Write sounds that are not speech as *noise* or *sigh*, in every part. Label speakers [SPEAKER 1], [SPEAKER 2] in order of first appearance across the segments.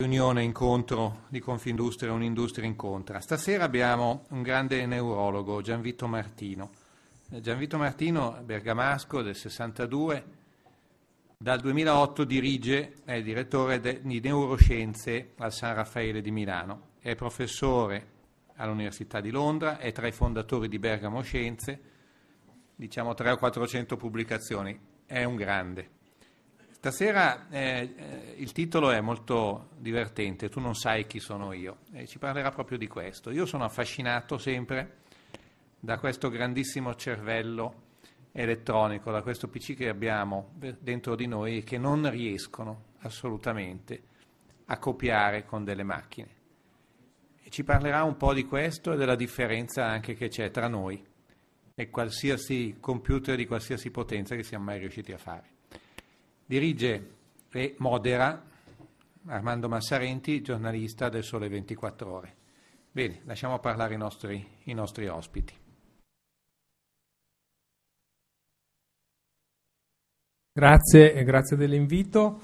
[SPEAKER 1] Riunione incontro di Confindustria, un'industria incontra. Stasera abbiamo un grande neurologo, Gianvito Martino. Eh, Gianvito Martino, bergamasco del 62, dal 2008 dirige, è direttore de, di neuroscienze al San Raffaele di Milano, è professore all'Università di Londra, è tra i fondatori di Bergamo Scienze, diciamo 300 o 400 pubblicazioni è un grande. Stasera eh, eh, il titolo è molto divertente, Tu non sai chi sono io, e ci parlerà proprio di questo. Io sono affascinato sempre da questo grandissimo cervello elettronico, da questo PC che abbiamo dentro di noi e che non riescono assolutamente a copiare con delle macchine. E ci parlerà un po' di questo e della differenza anche che c'è tra noi e qualsiasi computer di qualsiasi potenza che siamo mai riusciti a fare. Dirige e modera Armando Massarenti, giornalista del Sole 24 Ore. Bene, lasciamo parlare i nostri, i nostri
[SPEAKER 2] ospiti. Grazie, grazie dell'invito.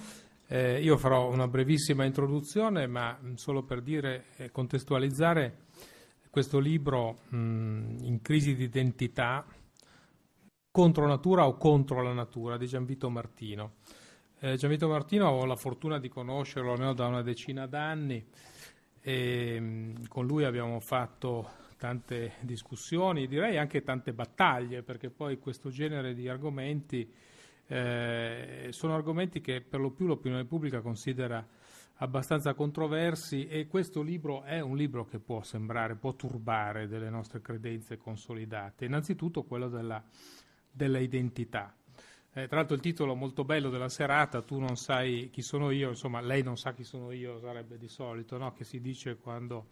[SPEAKER 2] Eh, io farò una brevissima introduzione, ma solo per dire e contestualizzare questo libro mh, in crisi di identità contro natura o contro la natura di Gianvito Martino. Eh, Gianvito Martino ho la fortuna di conoscerlo almeno da una decina d'anni e mh, con lui abbiamo fatto tante discussioni, direi anche tante battaglie, perché poi questo genere di argomenti eh, sono argomenti che per lo più l'opinione pubblica considera abbastanza controversi e questo libro è un libro che può sembrare, può turbare delle nostre credenze consolidate, innanzitutto quello della, della identità. Eh, tra l'altro il titolo molto bello della serata, Tu non sai chi sono io, insomma lei non sa chi sono io sarebbe di solito, no? che si dice quando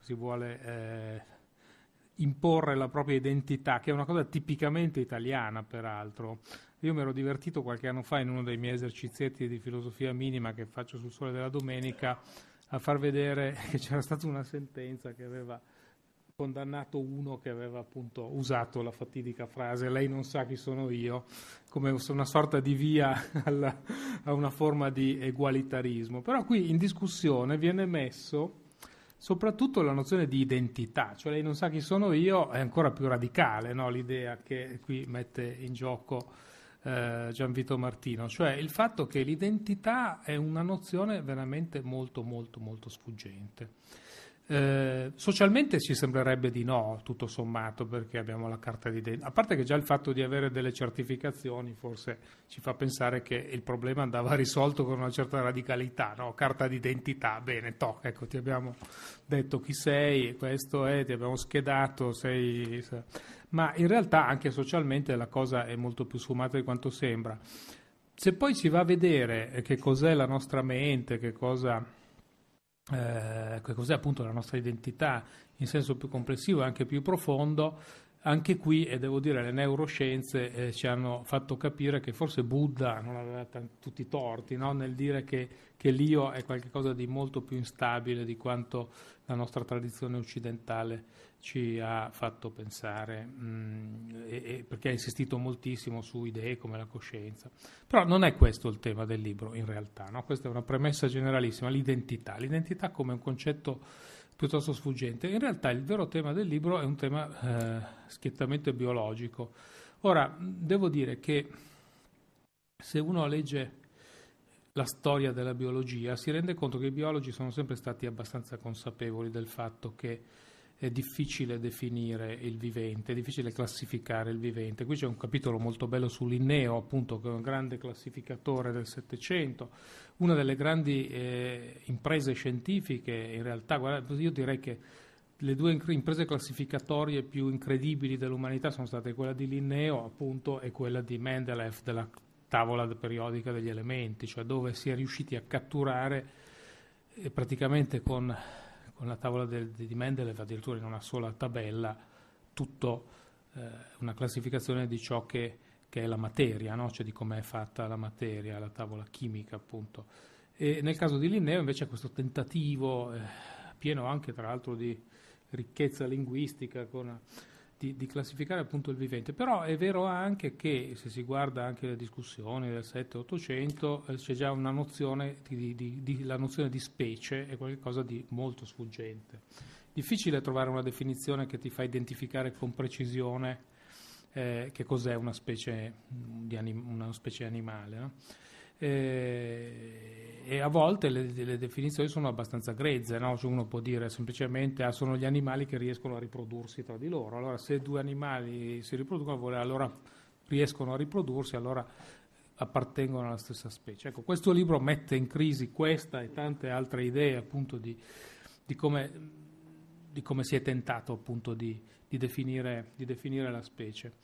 [SPEAKER 2] si vuole eh, imporre la propria identità, che è una cosa tipicamente italiana peraltro. Io mi ero divertito qualche anno fa in uno dei miei esercizietti di filosofia minima che faccio sul Sole della Domenica a far vedere *laughs* che c'era stata una sentenza che aveva condannato uno che aveva appunto usato la fatidica frase lei non sa chi sono io come una sorta di via *laughs* alla, a una forma di egualitarismo. Però qui in discussione viene messo soprattutto la nozione di identità, cioè lei non sa chi sono io è ancora più radicale no? l'idea che qui mette in gioco eh, Gianvito Martino, cioè il fatto che l'identità è una nozione veramente molto molto molto sfuggente. Eh, socialmente ci sembrerebbe di no, tutto sommato, perché abbiamo la carta di identità. A parte che già il fatto di avere delle certificazioni forse ci fa pensare che il problema andava *laughs* risolto con una certa radicalità, no? Carta d'identità, bene, toc, ecco, ti abbiamo detto chi sei, questo è, ti abbiamo schedato, sei... Ma in realtà anche socialmente la cosa è molto più sfumata di quanto sembra. Se poi si va a vedere eh, che cos'è la nostra mente, che cosa eh, cos'è appunto la nostra identità in senso più complessivo e anche più profondo, anche qui, e devo dire, le neuroscienze eh, ci hanno fatto capire che forse Buddha non aveva t- tutti i torti no? nel dire che, che, l'io è qualcosa di molto più instabile di quanto la nostra tradizione occidentale ci ha fatto pensare, mh, mm, e, e perché ha insistito moltissimo su idee come la coscienza. Però non è questo il tema del libro in realtà, no? questa è una premessa generalissima, l'identità, l'identità come un concetto piuttosto sfuggente. In realtà il vero tema del libro è un tema eh, schiettamente biologico. Ora, devo dire che se uno legge la storia della biologia si rende conto che i biologi sono sempre stati abbastanza consapevoli del fatto che è difficile definire il vivente, è difficile classificare il vivente. Qui c'è un capitolo molto bello su Linneo, appunto, che è un grande classificatore del Settecento, una delle grandi eh, imprese scientifiche, in realtà, guarda, io direi che le due imprese classificatorie più incredibili dell'umanità sono state quella di Linneo, appunto, e quella di Mendeleev, della tavola periodica degli elementi, cioè dove si è riusciti a catturare eh, praticamente con con la tavola del, di Mendeleev addirittura in una sola tabella tutto eh, una classificazione di ciò che, che è la materia, no? cioè di come è fatta la materia, la tavola chimica appunto. E nel caso di Linneo invece questo tentativo, eh, pieno anche tra l'altro di ricchezza linguistica, con di, di, classificare appunto il vivente, però è vero anche che se si guarda anche la discussione del 7-800 eh, c'è già una nozione di, di, di, la nozione di specie è qualcosa di molto sfuggente. Difficile trovare una definizione che ti fa identificare con precisione eh, che cos'è una specie, anim- una specie animale. No? eh, e a volte le, le, definizioni sono abbastanza grezze, no? cioè uno può dire semplicemente ah, sono gli animali che riescono a riprodursi tra di loro, allora se due animali si riproducono allora riescono a riprodursi, allora appartengono alla stessa specie. Ecco, questo libro mette in crisi questa e tante altre idee appunto di, di come di come si è tentato appunto di, di, definire, di, definire, la specie.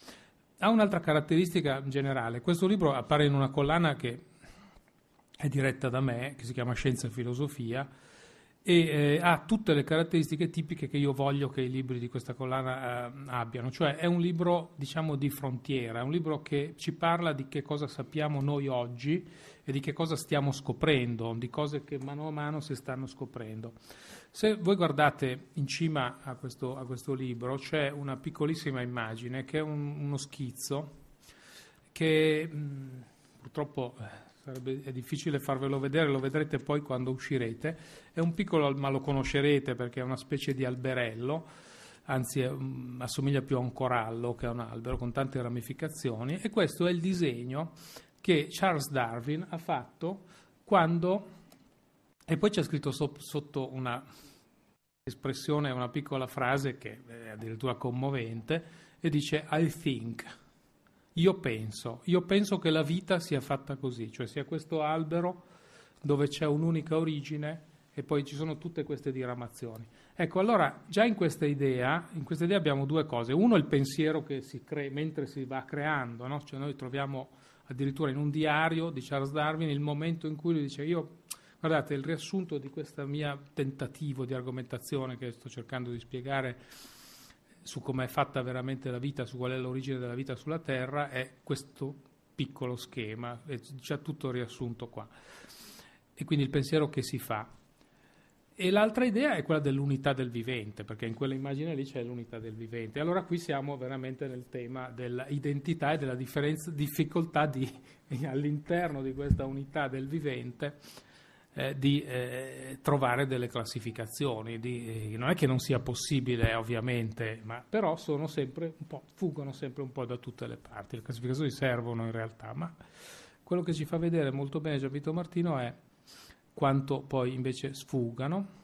[SPEAKER 2] Ha un'altra caratteristica generale. Questo libro appare in una collana che è diretta da me, che si chiama Scienza e Filosofia, e eh, ha tutte le caratteristiche tipiche che io voglio che i libri di questa collana eh, abbiano, cioè è un libro diciamo di frontiera, è un libro che ci parla di che cosa sappiamo noi oggi e di che cosa stiamo scoprendo, di cose che mano a mano si stanno scoprendo. Se voi guardate in cima a questo, a questo libro c'è una piccolissima immagine che è un, uno schizzo che mh, mm, purtroppo eh, sarebbe, è difficile farvelo vedere, lo vedrete poi quando uscirete. È un piccolo, ma lo conoscerete perché è una specie di alberello, anzi è, mm, assomiglia più a un corallo che a un albero, con tante ramificazioni. E questo è il disegno che Charles Darwin ha fatto quando... E poi c'è scritto so, sotto una espressione, una piccola frase che è addirittura commovente, e dice I think io penso, io penso che la vita sia fatta così, cioè sia questo albero dove c'è un'unica origine e poi ci sono tutte queste diramazioni. Ecco, allora già in questa idea, in questa idea abbiamo due cose. Uno è il pensiero che si crea mentre si va creando, no? cioè noi troviamo addirittura in un diario di Charles Darwin il momento in cui lui dice io guardate il riassunto di questo mio tentativo di argomentazione che sto cercando di spiegare su come è fatta veramente la vita, su qual è l'origine della vita sulla Terra, è questo piccolo schema, è già tutto riassunto qua. E quindi il pensiero che si fa. E l'altra idea è quella dell'unità del vivente, perché in quella immagine lì c'è l'unità del vivente. Allora qui siamo veramente nel tema dell'identità e della difficoltà di, *laughs* all'interno di questa unità del vivente eh, di eh, trovare delle classificazioni. Di, eh, non è che non sia possibile, ovviamente, ma però sono sempre un po', fuggono sempre un po' da tutte le parti. Le classificazioni servono in realtà, ma quello che ci fa vedere molto bene Gianvito Martino è quanto poi invece sfuggano,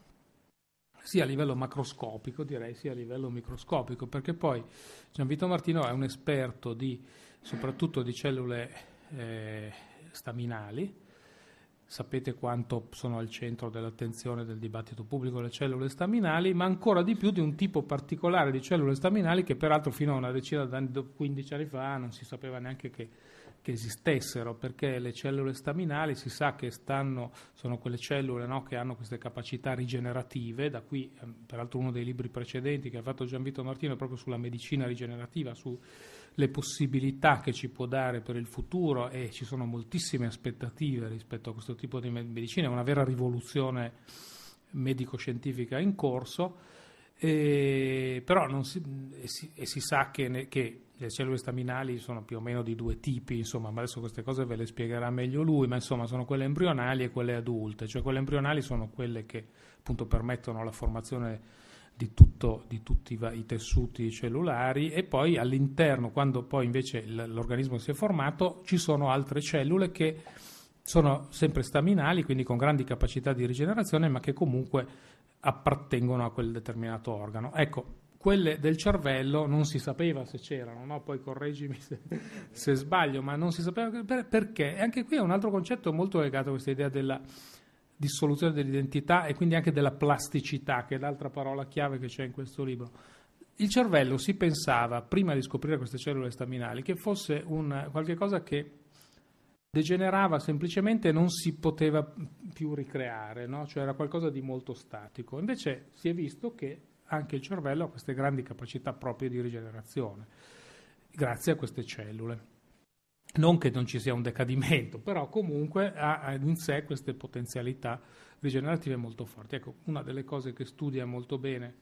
[SPEAKER 2] sia a livello macroscopico, direi, sia a livello microscopico, perché poi Gianvito Martino è un esperto di, soprattutto di cellule eh, staminali, sapete quanto sono al centro dell'attenzione del dibattito pubblico le cellule staminali, ma ancora di più di un tipo particolare di cellule staminali che peraltro fino a una decina di anni, 15 anni fa, non si sapeva neanche che, che esistessero, perché le cellule staminali si sa che stanno, sono quelle cellule no, che hanno queste capacità rigenerative, da qui ehm, peraltro uno dei libri precedenti che ha fatto Gianvito Martino è proprio sulla medicina rigenerativa, su le possibilità che ci può dare per il futuro e ci sono moltissime aspettative rispetto a questo tipo di medicina, è una vera rivoluzione medico-scientifica in corso. e, però si, e si, e si, sa che, ne, che, le cellule staminali sono più o meno di due tipi, insomma, ma adesso queste cose ve le spiegherà meglio lui, ma insomma sono quelle embrionali e quelle adulte, cioè quelle embrionali sono quelle che appunto permettono la formazione di, tutto, di tutti i, tessuti cellulari e poi all'interno, quando poi invece l'organismo si è formato, ci sono altre cellule che sono sempre staminali, quindi con grandi capacità di rigenerazione, ma che comunque appartengono a quel determinato organo. Ecco, quelle del cervello non si sapeva se c'erano, no? poi correggimi se, se, sbaglio, ma non si sapeva perché. E anche qui è un altro concetto molto legato a questa idea della dissoluzione dell'identità e quindi anche della plasticità, che è l'altra parola chiave che c'è in questo libro. Il cervello si pensava, prima di scoprire queste cellule staminali, che fosse un, qualcosa che degenerava semplicemente e non si poteva più ricreare, no? cioè era qualcosa di molto statico. Invece si è visto che anche il cervello ha queste grandi capacità proprie di rigenerazione, grazie a queste cellule non che non ci sia un decadimento, però comunque ha in sé queste potenzialità rigenerative molto forti. Ecco, una delle cose che studia molto bene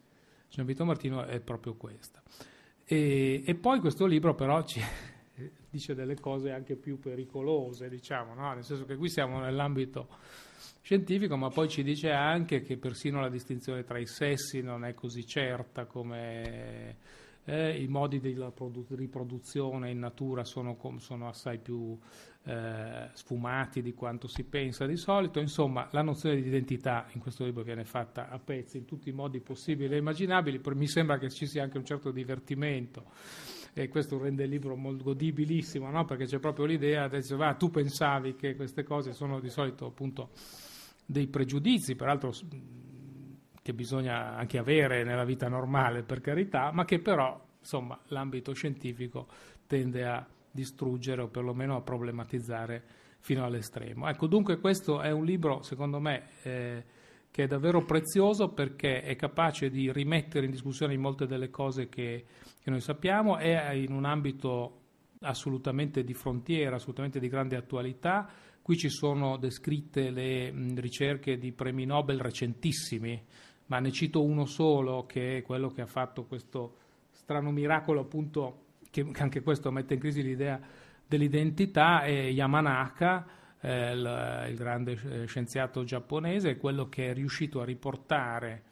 [SPEAKER 2] Gianvito Martino è proprio questa. E, e poi questo libro però ci *laughs* dice delle cose anche più pericolose, diciamo, no? nel senso che qui siamo nell'ambito scientifico, ma poi ci dice anche che persino la distinzione tra i sessi non è così certa come eh, i modi di riproduzione in natura sono, sono assai più eh, sfumati di quanto si pensa di solito, insomma la nozione di identità in questo libro viene fatta a pezzi in tutti i modi possibili e immaginabili, mi sembra che ci sia anche un certo divertimento e questo rende il libro molto godibilissimo no? perché c'è proprio l'idea, dice, va, ah, tu pensavi che queste cose sono di solito appunto dei pregiudizi, peraltro che bisogna anche avere nella vita normale, per carità, ma che però insomma, l'ambito scientifico tende a distruggere o perlomeno a problematizzare fino all'estremo. Ecco, dunque questo è un libro, secondo me, eh, che è davvero prezioso perché è capace di rimettere in discussione molte delle cose che, che noi sappiamo, è in un ambito assolutamente di frontiera, assolutamente di grande attualità. Qui ci sono descritte le mh, ricerche di premi Nobel recentissimi, ma ne cito uno solo che è quello che ha fatto questo strano miracolo appunto che anche questo mette in crisi l'idea dell'identità, è Yamanaka, eh, il, il, grande eh, scienziato giapponese, quello che è riuscito a riportare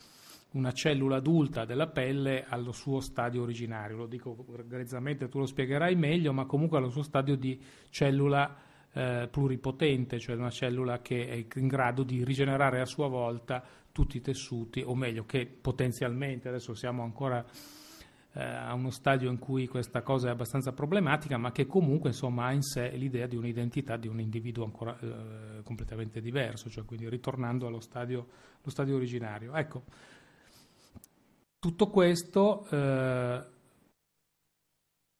[SPEAKER 2] una cellula adulta della pelle allo suo stadio originario. Lo dico grezzamente, tu lo spiegherai meglio, ma comunque allo suo stadio di cellula eh, pluripotente, cioè una cellula che è in grado di rigenerare a sua volta tutti i tessuti, o meglio che potenzialmente, adesso siamo ancora eh, a uno stadio in cui questa cosa è abbastanza problematica, ma che comunque insomma, ha in sé l'idea di un'identità di un individuo ancora eh, completamente diverso, cioè quindi ritornando allo stadio, stadio originario. Ecco, tutto questo... Eh,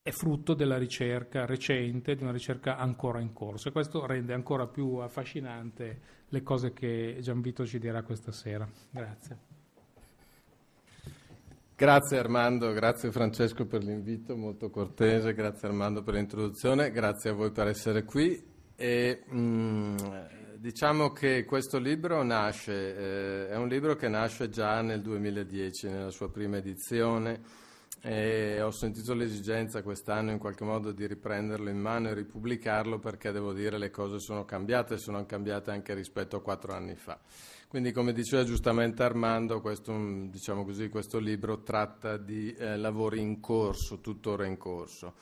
[SPEAKER 2] è frutto della ricerca recente, di una ricerca ancora in corso e questo rende ancora più affascinante le cose che Gianvito ci dirà questa sera. Grazie.
[SPEAKER 3] Grazie Armando, grazie Francesco per l'invito molto cortese, grazie Armando per l'introduzione, grazie a voi per essere qui. E, mh, mm, diciamo che questo libro nasce, eh, è un libro che nasce già nel 2010, nella sua prima edizione e ho sentito l'esigenza quest'anno in qualche modo di riprenderlo in mano e ripubblicarlo perché devo dire le cose sono cambiate e sono cambiate anche rispetto a quattro anni fa. Quindi come diceva giustamente Armando, questo, diciamo così, questo libro tratta di eh, lavori in corso, tuttora in corso.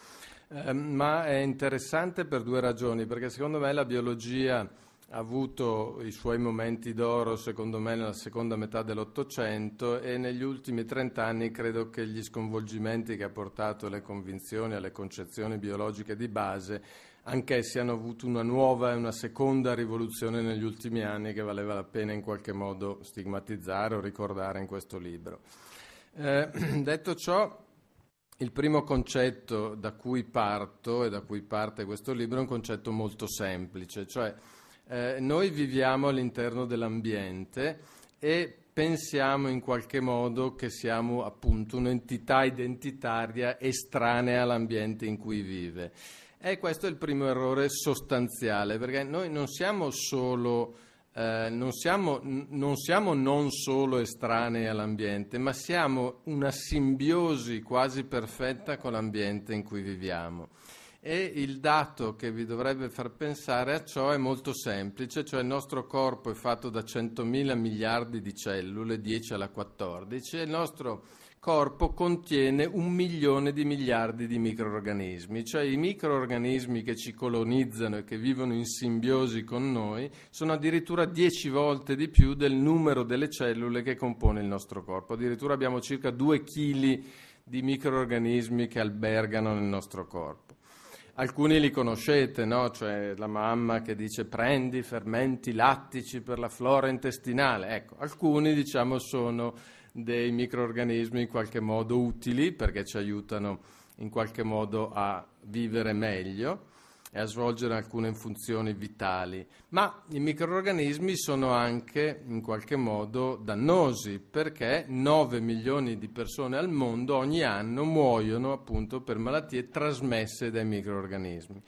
[SPEAKER 3] Eh, ma è interessante per due ragioni, perché secondo me la biologia ha avuto i suoi momenti d'oro, secondo me, nella seconda metà dell'Ottocento e negli ultimi trent'anni credo che gli sconvolgimenti che ha portato alle convinzioni, alle concezioni biologiche di base, anch'essi hanno avuto una nuova e una seconda rivoluzione negli ultimi anni che valeva la pena in qualche modo stigmatizzare o ricordare in questo libro. Eh, *clears throat* detto ciò, il primo concetto da cui parto e da cui parte questo libro è un concetto molto semplice, cioè eh, noi viviamo all'interno dell'ambiente e pensiamo in qualche modo che siamo appunto un'entità identitaria estranea all'ambiente in cui vive. E questo è il primo errore sostanziale, perché noi non siamo solo, eh, non, siamo, non siamo non solo estranei all'ambiente, ma siamo una simbiosi quasi perfetta con l'ambiente in cui viviamo. E il dato che vi dovrebbe far pensare a ciò è molto semplice, cioè il nostro corpo è fatto da 100.000 miliardi di cellule, 10 alla 14, e il nostro corpo contiene un milione di miliardi di microorganismi, cioè i microorganismi che ci colonizzano e che vivono in simbiosi con noi sono addirittura 10 volte di più del numero delle cellule che compone il nostro corpo, addirittura abbiamo circa 2 kg di microorganismi che albergano nel nostro corpo. Alcuni li conoscete, no? Cioè la mamma che dice prendi fermenti lattici per la flora intestinale. Ecco, alcuni diciamo sono dei microorganismi in qualche modo utili perché ci aiutano in qualche modo a vivere meglio e a svolgere alcune funzioni vitali, ma i microorganismi sono anche in qualche modo dannosi perché 9 milioni di persone al mondo ogni anno muoiono appunto per malattie trasmesse dai microorganismi.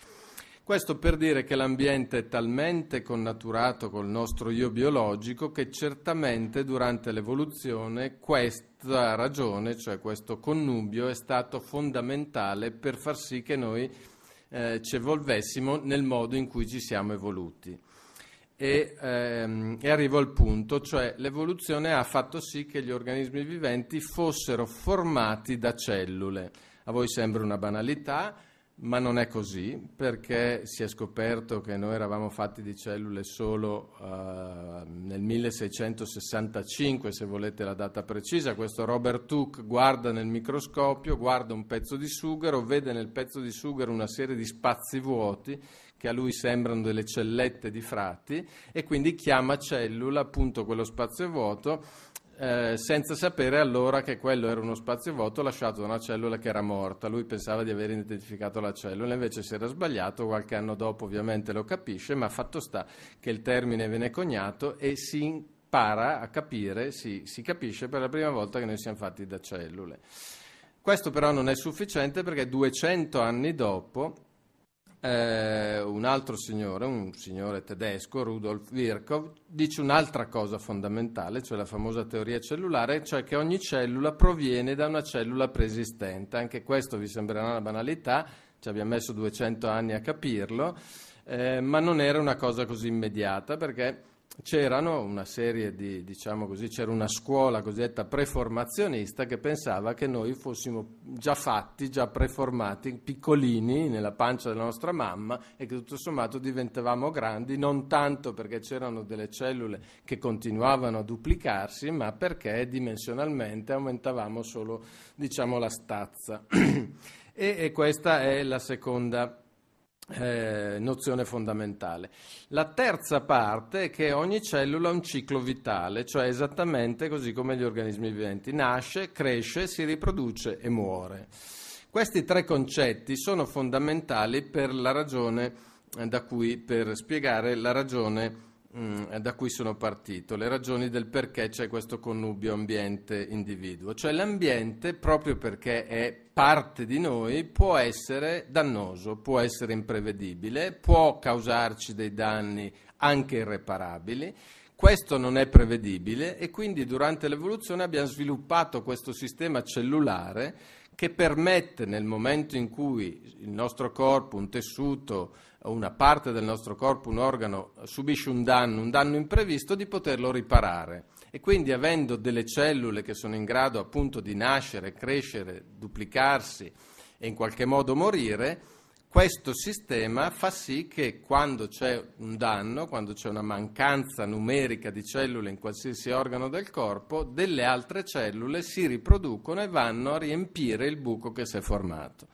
[SPEAKER 3] Questo per dire che l'ambiente è talmente connaturato col nostro io biologico che certamente durante l'evoluzione questa ragione, cioè questo connubio, è stato fondamentale per far sì che noi eh, ci evolvessimo nel modo in cui ci siamo evoluti. E, ehm, e arrivo al punto, cioè l'evoluzione ha fatto sì che gli organismi viventi fossero formati da cellule. A voi sembra una banalità, ma non è così perché si è scoperto che noi eravamo fatti di cellule solo eh, nel 1665, se volete la data precisa. Questo Robert Hooke guarda nel microscopio, guarda un pezzo di sughero, vede nel pezzo di sughero una serie di spazi vuoti che a lui sembrano delle cellette di frati e quindi chiama cellula appunto quello spazio vuoto eh, senza sapere allora che quello era uno spazio vuoto lasciato da una cellula che era morta. Lui pensava di aver identificato la cellula, invece si era sbagliato, qualche anno dopo ovviamente lo capisce, ma fatto sta che il termine viene coniato e si impara a capire, si, si capisce per la prima volta che noi siamo fatti da cellule. Questo però non è sufficiente perché 200 anni dopo eh, un altro signore, un signore tedesco, Rudolf Virchow, dice un'altra cosa fondamentale, cioè la famosa teoria cellulare, cioè che ogni cellula proviene da una cellula preesistente. Anche questo vi sembrerà una banalità, ci abbiamo messo 200 anni a capirlo, eh, ma non era una cosa così immediata perché c'erano una serie di, diciamo così, c'era una scuola cosiddetta preformazionista che pensava che noi fossimo già fatti, già preformati, piccolini nella pancia della nostra mamma e che tutto sommato diventavamo grandi non tanto perché c'erano delle cellule che continuavano a duplicarsi, ma perché dimensionalmente aumentavamo solo, diciamo, la stazza. *clears throat* e, e questa è la seconda eh, nozione fondamentale. La terza parte è che ogni cellula ha un ciclo vitale, cioè esattamente così come gli organismi viventi, nasce, cresce, si riproduce e muore. Questi tre concetti sono fondamentali per la ragione eh, da cui per spiegare la ragione Mm, da cui sono partito, le ragioni del perché c'è questo connubio ambiente-individuo. Cioè l'ambiente, proprio perché è parte di noi, può essere dannoso, può essere imprevedibile, può causarci dei danni anche irreparabili. Questo non è prevedibile e quindi durante l'evoluzione abbiamo sviluppato questo sistema cellulare che permette nel momento in cui il nostro corpo, un tessuto, una parte del nostro corpo, un organo, subisce un danno, un danno imprevisto, di poterlo riparare. E quindi avendo delle cellule che sono in grado appunto di nascere, crescere, duplicarsi e in qualche modo morire, questo sistema fa sì che quando c'è un danno, quando c'è una mancanza numerica di cellule in qualsiasi organo del corpo, delle altre cellule si riproducono e vanno a riempire il buco che si è formato.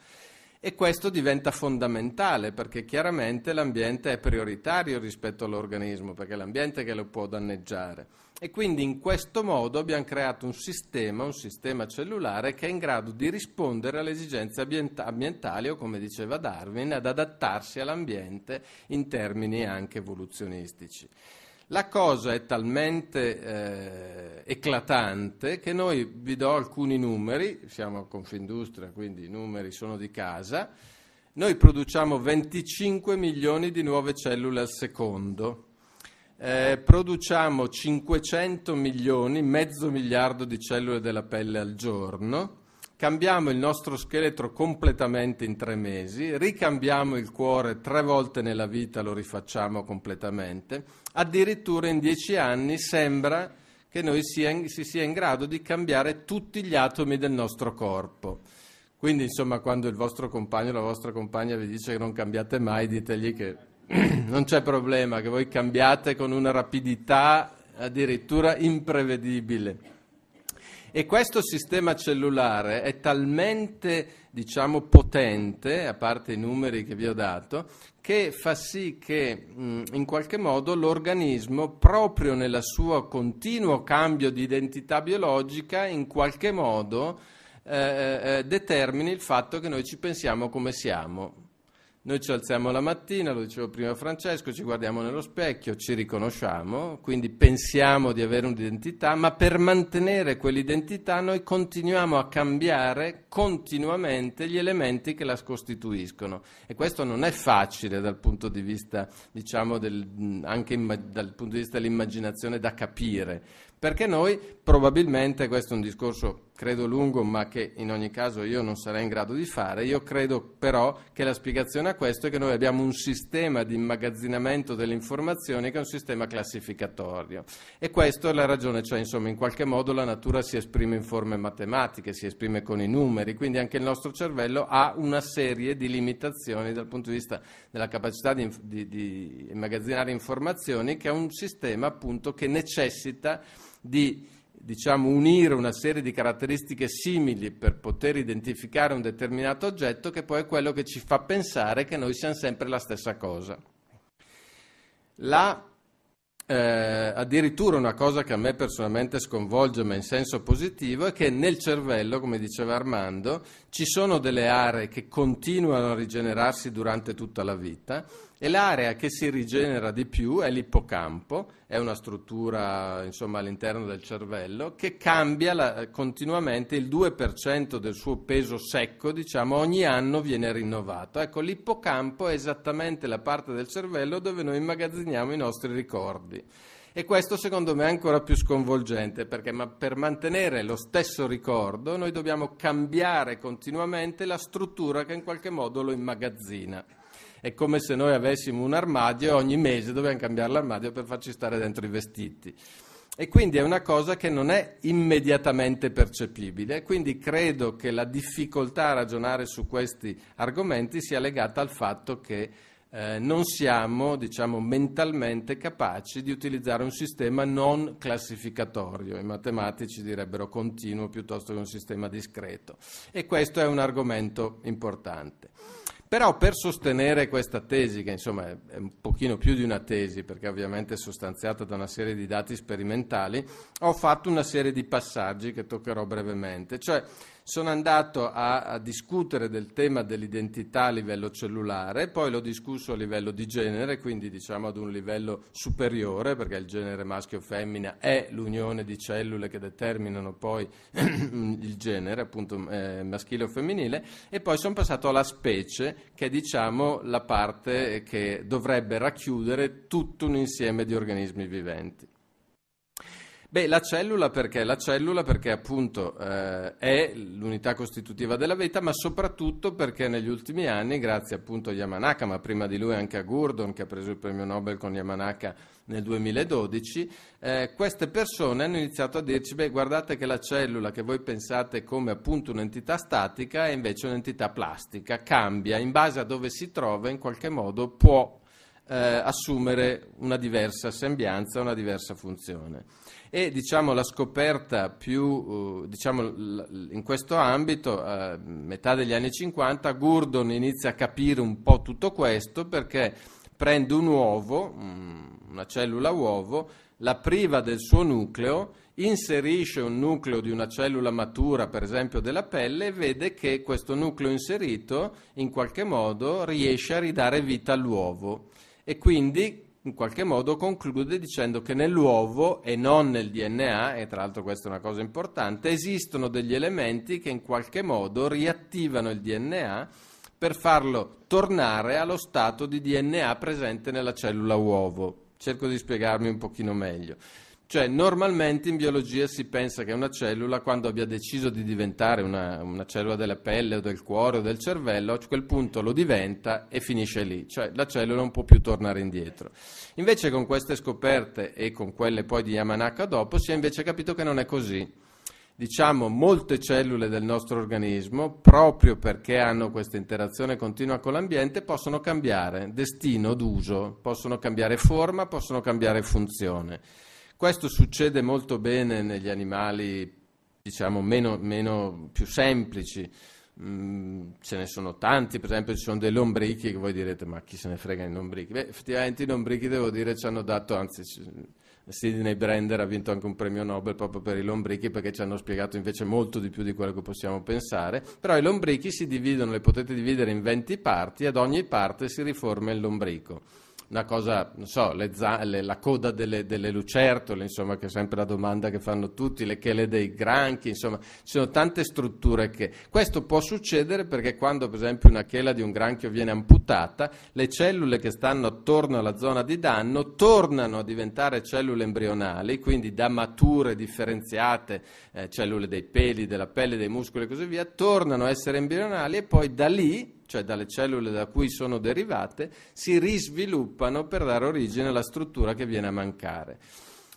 [SPEAKER 3] E questo diventa fondamentale perché chiaramente l'ambiente è prioritario rispetto all'organismo, perché è l'ambiente che lo può danneggiare. E quindi in questo modo abbiamo creato un sistema, un sistema cellulare che è in grado di rispondere alle esigenze ambientali o, come diceva Darwin, ad adattarsi all'ambiente in termini anche evoluzionistici. La cosa è talmente eh, eclatante che noi vi do alcuni numeri, siamo a Confindustria, quindi i numeri sono di casa, noi produciamo 25 milioni di nuove cellule al secondo. Eh, produciamo 500 milioni, mezzo miliardo di cellule della pelle al giorno, cambiamo il nostro scheletro completamente in tre mesi, ricambiamo il cuore tre volte nella vita, lo rifacciamo completamente, addirittura in dieci anni sembra che noi sia, si sia in grado di cambiare tutti gli atomi del nostro corpo. Quindi, insomma, quando il vostro compagno o la vostra compagna vi dice che non cambiate mai, ditegli che *clears throat* non c'è problema, che voi cambiate con una rapidità addirittura imprevedibile. E questo sistema cellulare è talmente, diciamo, potente, a parte i numeri che vi ho dato, che fa sì che mm, in qualche modo l'organismo, proprio nel suo continuo cambio di identità biologica, in qualche modo eh, eh, eh, determini il fatto che noi ci pensiamo come siamo. Noi ci alziamo la mattina, lo dicevo prima Francesco, ci guardiamo nello specchio, ci riconosciamo, quindi pensiamo di avere un'identità, ma per mantenere quell'identità noi continuiamo a cambiare continuamente gli elementi che la costituiscono e questo non è facile dal punto di vista, diciamo, del, anche in, dal punto di vista dell'immaginazione da capire, perché noi probabilmente, questo è un discorso credo lungo ma che in ogni caso io non sarei in grado di fare, io credo però che la spiegazione a questo è che noi abbiamo un sistema di immagazzinamento delle informazioni che è un sistema classificatorio e questa è la ragione, cioè insomma in qualche modo la natura si esprime in forme matematiche, si esprime con i numeri, quindi anche il nostro cervello ha una serie di limitazioni dal punto di vista della capacità di, di, di immagazzinare informazioni che è un sistema appunto che necessita di diciamo, unire una serie di caratteristiche simili per poter identificare un determinato oggetto che poi è quello che ci fa pensare che noi siamo sempre la stessa cosa. La, eh, addirittura una cosa che a me personalmente sconvolge, ma in senso positivo, è che nel cervello, come diceva Armando, ci sono delle aree che continuano a rigenerarsi durante tutta la vita e l'area che si rigenera di più è l'ippocampo, è una struttura insomma, all'interno del cervello che cambia la, continuamente il 2% del suo peso secco, diciamo, ogni anno viene rinnovato. Ecco, l'ippocampo è esattamente la parte del cervello dove noi immagazziniamo i nostri ricordi. E questo secondo me è ancora più sconvolgente perché ma per mantenere lo stesso ricordo noi dobbiamo cambiare continuamente la struttura che in qualche modo lo immagazzina. È come se noi avessimo un armadio e ogni mese dobbiamo cambiare l'armadio per farci stare dentro i vestiti. E quindi è una cosa che non è immediatamente percepibile, quindi credo che la difficoltà a ragionare su questi argomenti sia legata al fatto che eh, non siamo diciamo, mentalmente capaci di utilizzare un sistema non classificatorio, i matematici direbbero continuo piuttosto che un sistema discreto e questo è un argomento importante. Però per sostenere questa tesi, che insomma è un pochino più di una tesi, perché ovviamente è sostanziata da una serie di dati sperimentali, ho fatto una serie di passaggi che toccherò brevemente. Cioè, sono andato a, a discutere del tema dell'identità a livello cellulare, poi l'ho discusso a livello di genere, quindi diciamo ad un livello superiore, perché il genere maschio o femmina è l'unione di cellule che determinano poi *clears throat* il genere, appunto eh, maschile o femminile, e poi sono passato alla specie, che è diciamo la parte che dovrebbe racchiudere tutto un insieme di organismi viventi. Beh, la cellula perché? La cellula perché appunto eh, è l'unità costitutiva della vita, ma soprattutto perché negli ultimi anni, grazie appunto a Yamanaka, ma prima di lui anche a Gurdon che ha preso il premio Nobel con Yamanaka nel 2012, eh, queste persone hanno iniziato a dirci, beh guardate che la cellula che voi pensate come appunto un'entità statica è invece un'entità plastica, cambia in base a dove si trova, in qualche modo può eh, assumere una diversa sembianza, una diversa funzione e diciamo, la scoperta più, eh, diciamo, in questo ambito, a eh, metà degli anni 50, Gurdon inizia a capire un po' tutto questo perché prende un uovo, mm, una cellula uovo, la priva del suo nucleo, inserisce un nucleo di una cellula matura, per esempio della pelle, e vede che questo nucleo inserito in qualche modo riesce a ridare vita all'uovo. E quindi in qualche modo conclude dicendo che nell'uovo e non nel DNA, e tra l'altro questa è una cosa importante, esistono degli elementi che in qualche modo riattivano il DNA per farlo tornare allo stato di DNA presente nella cellula uovo. Cerco di spiegarmi un pochino meglio. Cioè, normalmente in biologia si pensa che una cellula, quando abbia deciso di diventare una, una, cellula della pelle o del cuore o del cervello, a quel punto lo diventa e finisce lì, cioè la cellula non può più tornare indietro. Invece con queste scoperte e con quelle poi di Yamanaka dopo, si è invece capito che non è così. Diciamo, molte cellule del nostro organismo, proprio perché hanno questa interazione continua con l'ambiente, possono cambiare destino d'uso, possono cambiare forma, possono cambiare funzione. Questo succede molto bene negli animali diciamo, meno, meno, più semplici. Mm, ce ne sono tanti, per esempio ci sono dei lombrichi che voi direte ma chi se ne frega i lombrichi? Beh, effettivamente i lombrichi devo dire ci hanno dato, anzi Sidney Brender ha vinto anche un premio Nobel proprio per i lombrichi perché ci hanno spiegato invece molto di più di quello che possiamo pensare, però i lombrichi si dividono, li potete dividere in 20 parti, e ad ogni parte si riforma il lombrico una cosa, non so, le za- le, la coda delle, delle, lucertole, insomma, che è sempre la domanda che fanno tutti, le chele dei granchi, insomma, ci sono tante strutture che... Questo può succedere perché quando, per esempio, una chela di un granchio viene amputata, le cellule che stanno attorno alla zona di danno tornano a diventare cellule embrionali, quindi da mature, differenziate, eh, cellule dei peli, della pelle, dei muscoli e così via, tornano a essere embrionali e poi da lì cioè dalle cellule da cui sono derivate, si risviluppano per dare origine alla struttura che viene a mancare.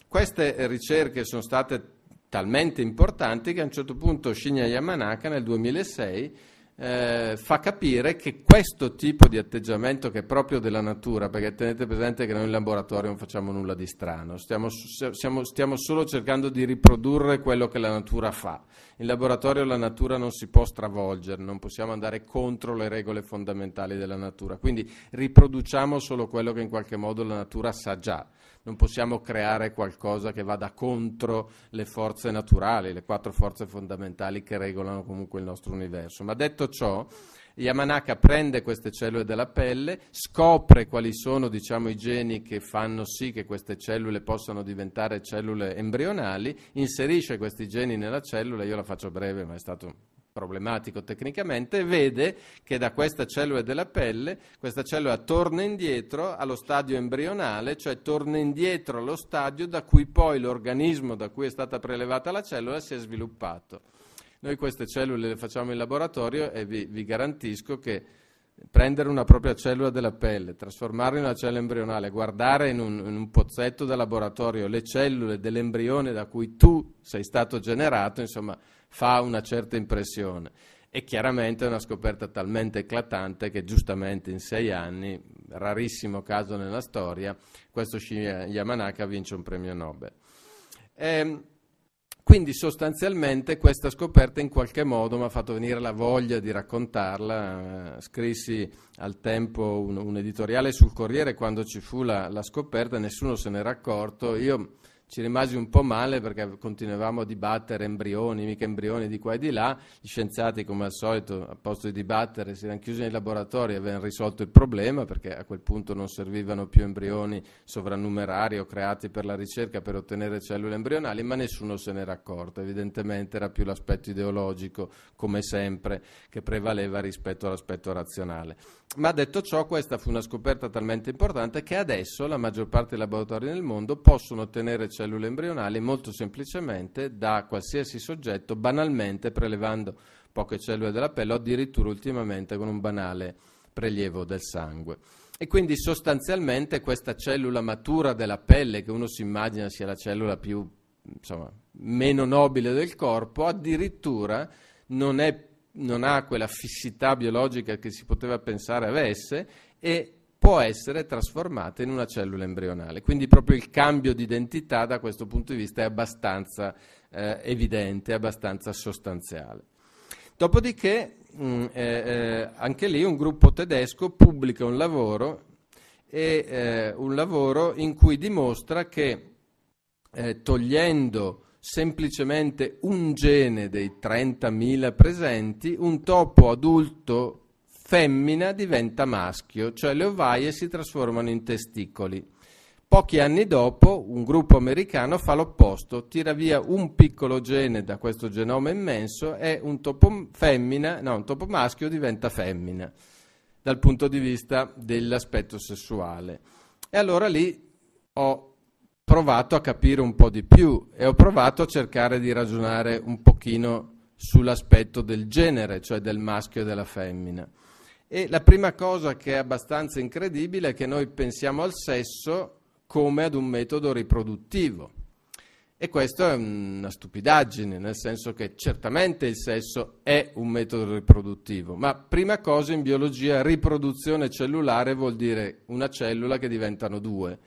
[SPEAKER 3] Queste ricerche sono state talmente importanti che a un certo punto Shinya Yamanaka nel 2006 eh, fa capire che questo tipo di atteggiamento che è proprio della natura, perché tenete presente che noi in laboratorio non facciamo nulla di strano, stiamo, stiamo, stiamo solo cercando di riprodurre quello che la natura fa. In laboratorio la natura non si può stravolgere, non possiamo andare contro le regole fondamentali della natura, quindi riproduciamo solo quello che in qualche modo la natura sa già, non possiamo creare qualcosa che vada contro le forze naturali, le quattro forze fondamentali che regolano comunque il nostro universo. Ma detto ciò, Yamanaka prende queste cellule della pelle, scopre quali sono diciamo, i geni che fanno sì che queste cellule possano diventare cellule embrionali, inserisce questi geni nella cellula, io la faccio breve ma è stato problematico tecnicamente, vede che da questa cellula della pelle questa cellula torna indietro allo stadio embrionale, cioè torna indietro allo stadio da cui poi l'organismo da cui è stata prelevata la cellula si è sviluppato. Noi queste cellule le facciamo in laboratorio e vi, vi garantisco che prendere una propria cellula della pelle, trasformarla in una cellula embrionale, guardare in un, in un pozzetto da laboratorio le cellule dell'embrione da cui tu sei stato generato, insomma, fa una certa impressione. E chiaramente è una scoperta talmente eclatante che giustamente in sei anni, rarissimo caso nella storia, questo Shinya Yamanaka vince un premio Nobel. E, ehm, quindi sostanzialmente questa scoperta in qualche modo mi ha fatto venire la voglia di raccontarla. Eh, scrissi al tempo un, un editoriale sul Corriere quando ci fu la, la scoperta, nessuno se n'era accorto. Io ci rimasi un po' male perché continuavamo a dibattere embrioni, mica embrioni di qua e di là, gli scienziati come al solito a posto di dibattere si erano chiusi nei laboratori e avevano risolto il problema perché a quel punto non servivano più embrioni sovrannumerari o creati per la ricerca per ottenere cellule embrionali, ma nessuno se n'era accorto, evidentemente era più l'aspetto ideologico come sempre che prevaleva rispetto all'aspetto razionale. Ma detto ciò, questa fu una scoperta talmente importante che adesso la maggior parte dei laboratori nel mondo possono ottenere cellule cellule embrionali molto semplicemente da qualsiasi soggetto, banalmente prelevando poche cellule della pelle o addirittura ultimamente con un banale prelievo del sangue. E quindi sostanzialmente questa cellula matura della pelle, che uno si immagina sia la cellula più, insomma, meno nobile del corpo, addirittura non, è, non ha quella fissità biologica che si poteva pensare avesse e può essere trasformata in una cellula embrionale. Quindi proprio il cambio di identità da questo punto di vista è abbastanza eh, evidente, è abbastanza sostanziale. Dopodiché mh, mm, eh, eh, anche lì un gruppo tedesco pubblica un lavoro, e, eh, un lavoro in cui dimostra che eh, togliendo semplicemente un gene dei 30.000 presenti, un topo adulto femmina diventa maschio, cioè le ovaie si trasformano in testicoli. Pochi anni dopo un gruppo americano fa l'opposto, tira via un piccolo gene da questo genoma immenso e un topo, femmina, no, un topo maschio diventa femmina dal punto di vista dell'aspetto sessuale. E allora lì ho provato a capire un po' di più e ho provato a cercare di ragionare un pochino sull'aspetto del genere, cioè del maschio e della femmina. E la prima cosa che è abbastanza incredibile è che noi pensiamo al sesso come ad un metodo riproduttivo. E questo è una stupidaggine, nel senso che certamente il sesso è un metodo riproduttivo, ma prima cosa in biologia riproduzione cellulare vuol dire una cellula che diventano due,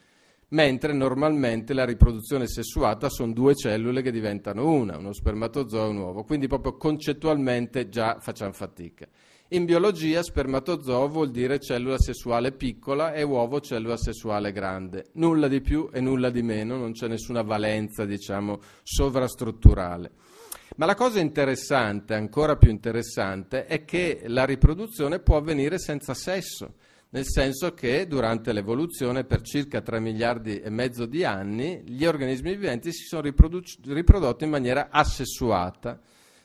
[SPEAKER 3] mentre normalmente la riproduzione sessuata sono due cellule che diventano una, uno spermatozoo e un uovo, quindi proprio concettualmente già facciamo fatica. In biologia spermatozoo vuol dire cellula sessuale piccola e uovo cellula sessuale grande. Nulla di più e nulla di meno, non c'è nessuna valenza, diciamo, sovrastrutturale. Ma la cosa interessante, ancora più interessante, è che la riproduzione può avvenire senza sesso nel senso che durante l'evoluzione per circa 3 miliardi e mezzo di anni gli organismi viventi si sono riprodotti in maniera asessuata.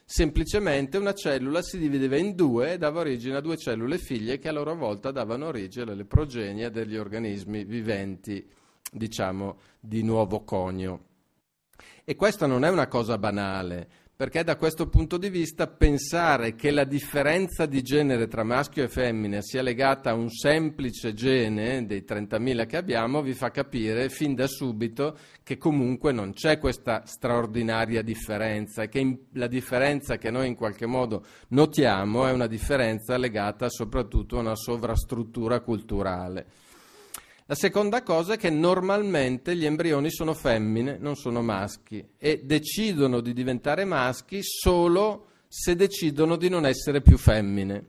[SPEAKER 3] Semplicemente una cellula si divideva in due e dava origine a due cellule figlie che a loro volta davano origine alle progenie degli organismi viventi, diciamo, di nuovo conio. E questa non è una cosa banale, perché da questo punto di vista pensare che la differenza di genere tra maschio e femmina sia legata a un semplice gene dei 30.000 che abbiamo vi fa capire fin da subito che comunque non c'è questa straordinaria differenza e che in, la differenza che noi in qualche modo notiamo è una differenza legata soprattutto a una sovrastruttura culturale. La seconda cosa è che normalmente gli embrioni sono femmine, non sono maschi, e decidono di diventare maschi solo se decidono di non essere più femmine.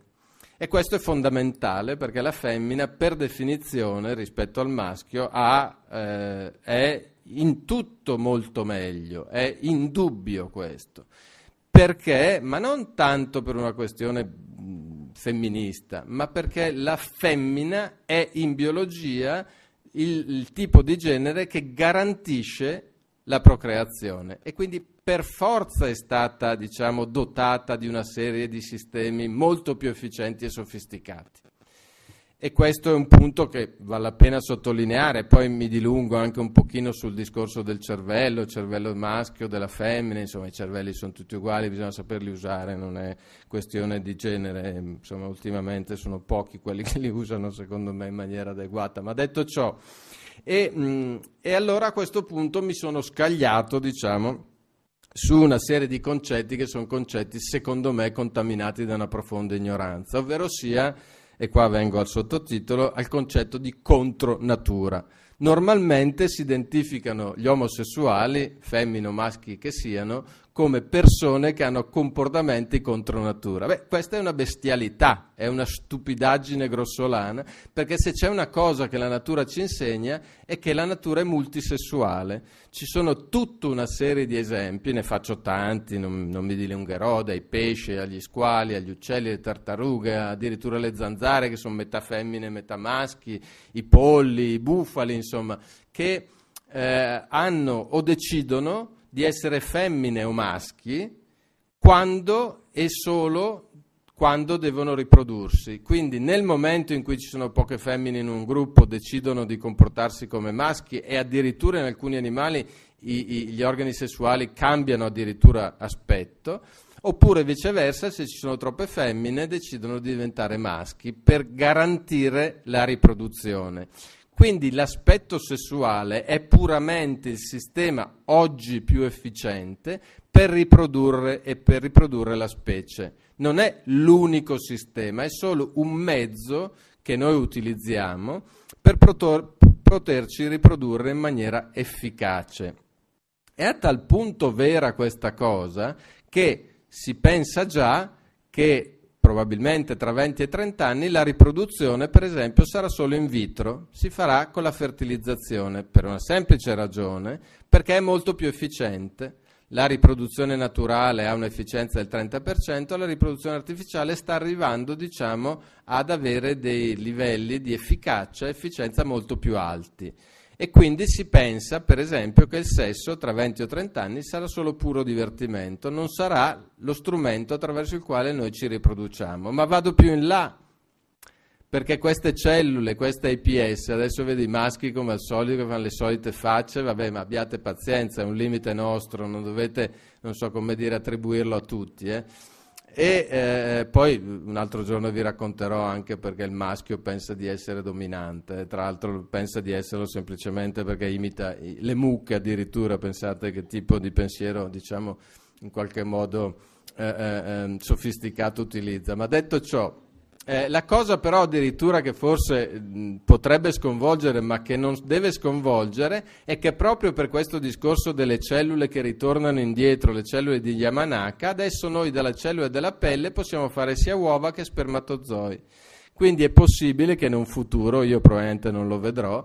[SPEAKER 3] E questo è fondamentale perché la femmina, per definizione, rispetto al maschio, ha, eh, è in tutto molto meglio, è indubbio questo. Perché? Ma non tanto per una questione femminista, ma perché la femmina è in biologia il, il tipo di genere che garantisce la procreazione e quindi per forza è stata diciamo, dotata di una serie di sistemi molto più efficienti e sofisticati. E questo è un punto che vale la pena sottolineare, poi mi dilungo anche un pochino sul discorso del cervello, cervello maschio, della femmina, insomma i cervelli sono tutti uguali, bisogna saperli usare, non è questione di genere, insomma ultimamente sono pochi quelli *laughs* che li usano secondo me in maniera adeguata, ma detto ciò, e, mm, e allora a questo punto mi sono scagliato, diciamo, su una serie di concetti che sono concetti secondo me contaminati da una profonda ignoranza, ovvero sia e qua vengo al sottotitolo, al concetto di contronatura. Normalmente si identificano gli omosessuali, femmino maschi che siano, come persone che hanno comportamenti contro natura. Beh, questa è una bestialità, è una stupidaggine grossolana, perché se c'è una cosa che la natura ci insegna è che la natura è multisessuale. Ci sono tutta una serie di esempi, ne faccio tanti, non, non mi dilungherò, dai pesci agli squali, agli uccelli, alle tartarughe, addirittura alle zanzare che sono metà femmine e metà maschi, i polli, i bufali, insomma, che eh, hanno o decidono di essere femmine o maschi quando e solo quando devono riprodursi. Quindi nel momento in cui ci sono poche femmine in un gruppo decidono di comportarsi come maschi e addirittura in alcuni animali i, i, gli organi sessuali cambiano addirittura aspetto, oppure viceversa se ci sono troppe femmine decidono di diventare maschi per garantire la riproduzione. Quindi l'aspetto sessuale è puramente il sistema oggi più efficiente per riprodurre e per riprodurre la specie. Non è l'unico sistema, è solo un mezzo che noi utilizziamo per poterci riprodurre in maniera efficace. È a tal punto vera questa cosa che si pensa già che probabilmente tra 20 e 30 anni la riproduzione per esempio sarà solo in vitro, si farà con la fertilizzazione per una semplice ragione, perché è molto più efficiente. La riproduzione naturale ha un'efficienza del 30%, la riproduzione artificiale sta arrivando diciamo, ad avere dei livelli di efficacia e efficienza molto più alti e quindi si pensa per esempio che il sesso tra 20 o 30 anni sarà solo puro divertimento, non sarà lo strumento attraverso il quale noi ci riproduciamo, ma vado più in là perché queste cellule, questa IPS, adesso vedi i maschi come al solito che fanno le solite facce, vabbè ma abbiate pazienza, è un limite nostro, non dovete, non so come dire, attribuirlo a tutti. Eh. E eh, poi un altro giorno vi racconterò anche perché il maschio pensa di essere dominante, tra l'altro pensa di esserlo semplicemente perché imita le mucche addirittura, pensate che tipo di pensiero diciamo in qualche modo eh, eh, ehm, sofisticato utilizza. Ma detto ciò, eh, la cosa però addirittura che forse mh, potrebbe sconvolgere ma che non deve sconvolgere è che proprio per questo discorso delle cellule che ritornano indietro, le cellule di Yamanaka, adesso noi dalla cellula della pelle possiamo fare sia uova che spermatozoi. Quindi è possibile che in un futuro, io probabilmente non lo vedrò,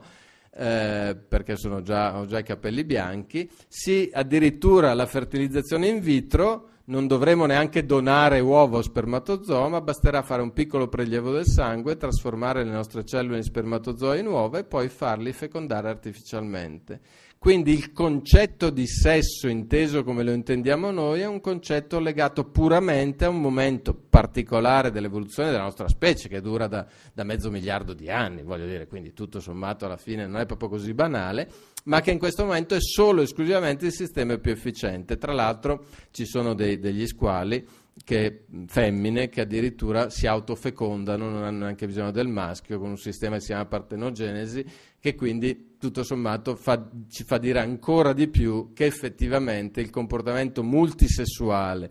[SPEAKER 3] eh, perché già, ho già i capelli bianchi, si addirittura la fertilizzazione in vitro non dovremo neanche donare uovo o ma basterà fare un piccolo prelievo del sangue, trasformare le nostre cellule in spermatozoi in uova e poi farli fecondare artificialmente. Quindi il concetto di sesso inteso come lo intendiamo noi è un concetto legato puramente a un momento particolare dell'evoluzione della nostra specie che dura da, da mezzo miliardo di anni, voglio dire, quindi tutto sommato alla fine non è proprio così banale, ma che in questo momento è solo e esclusivamente il sistema più efficiente. Tra l'altro ci sono dei, degli squali che, femmine che addirittura si autofecondano, non hanno neanche bisogno del maschio, con un sistema che si chiama partenogenesi, che quindi tutto sommato fa, ci fa dire ancora di più che effettivamente il comportamento multisessuale,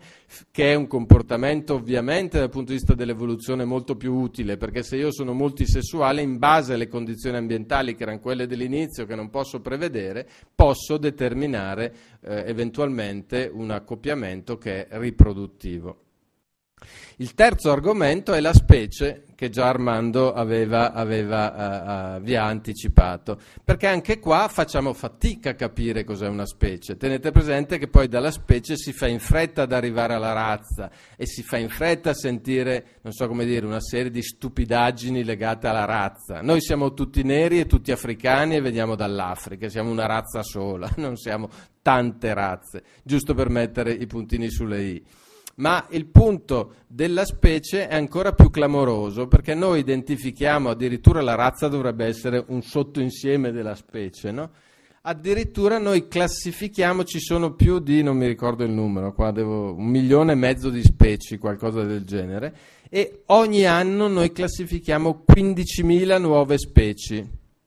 [SPEAKER 3] che è un comportamento ovviamente dal punto di vista dell'evoluzione molto più utile, perché se io sono multisessuale in base alle condizioni ambientali che erano quelle dell'inizio che non posso prevedere, posso determinare eh, eventualmente un accoppiamento che è riproduttivo. Il terzo argomento è la specie che già Armando aveva, aveva uh, uh, vi ha anticipato, perché anche qua facciamo fatica a capire cos'è una specie. Tenete presente che poi dalla specie si fa in fretta ad arrivare alla razza e si fa in fretta a sentire, non so come dire, una serie di stupidaggini legate alla razza. Noi siamo tutti neri e tutti africani e veniamo dall'Africa, siamo una razza sola, *laughs* non siamo tante razze, giusto per mettere i puntini sulle i ma il punto della specie è ancora più clamoroso perché noi identifichiamo addirittura la razza dovrebbe essere un sottoinsieme della specie, no? addirittura noi classifichiamo, ci sono più di, non mi ricordo il numero, qua devo un milione e mezzo di specie, qualcosa del genere, e ogni anno noi classifichiamo 15.000 nuove specie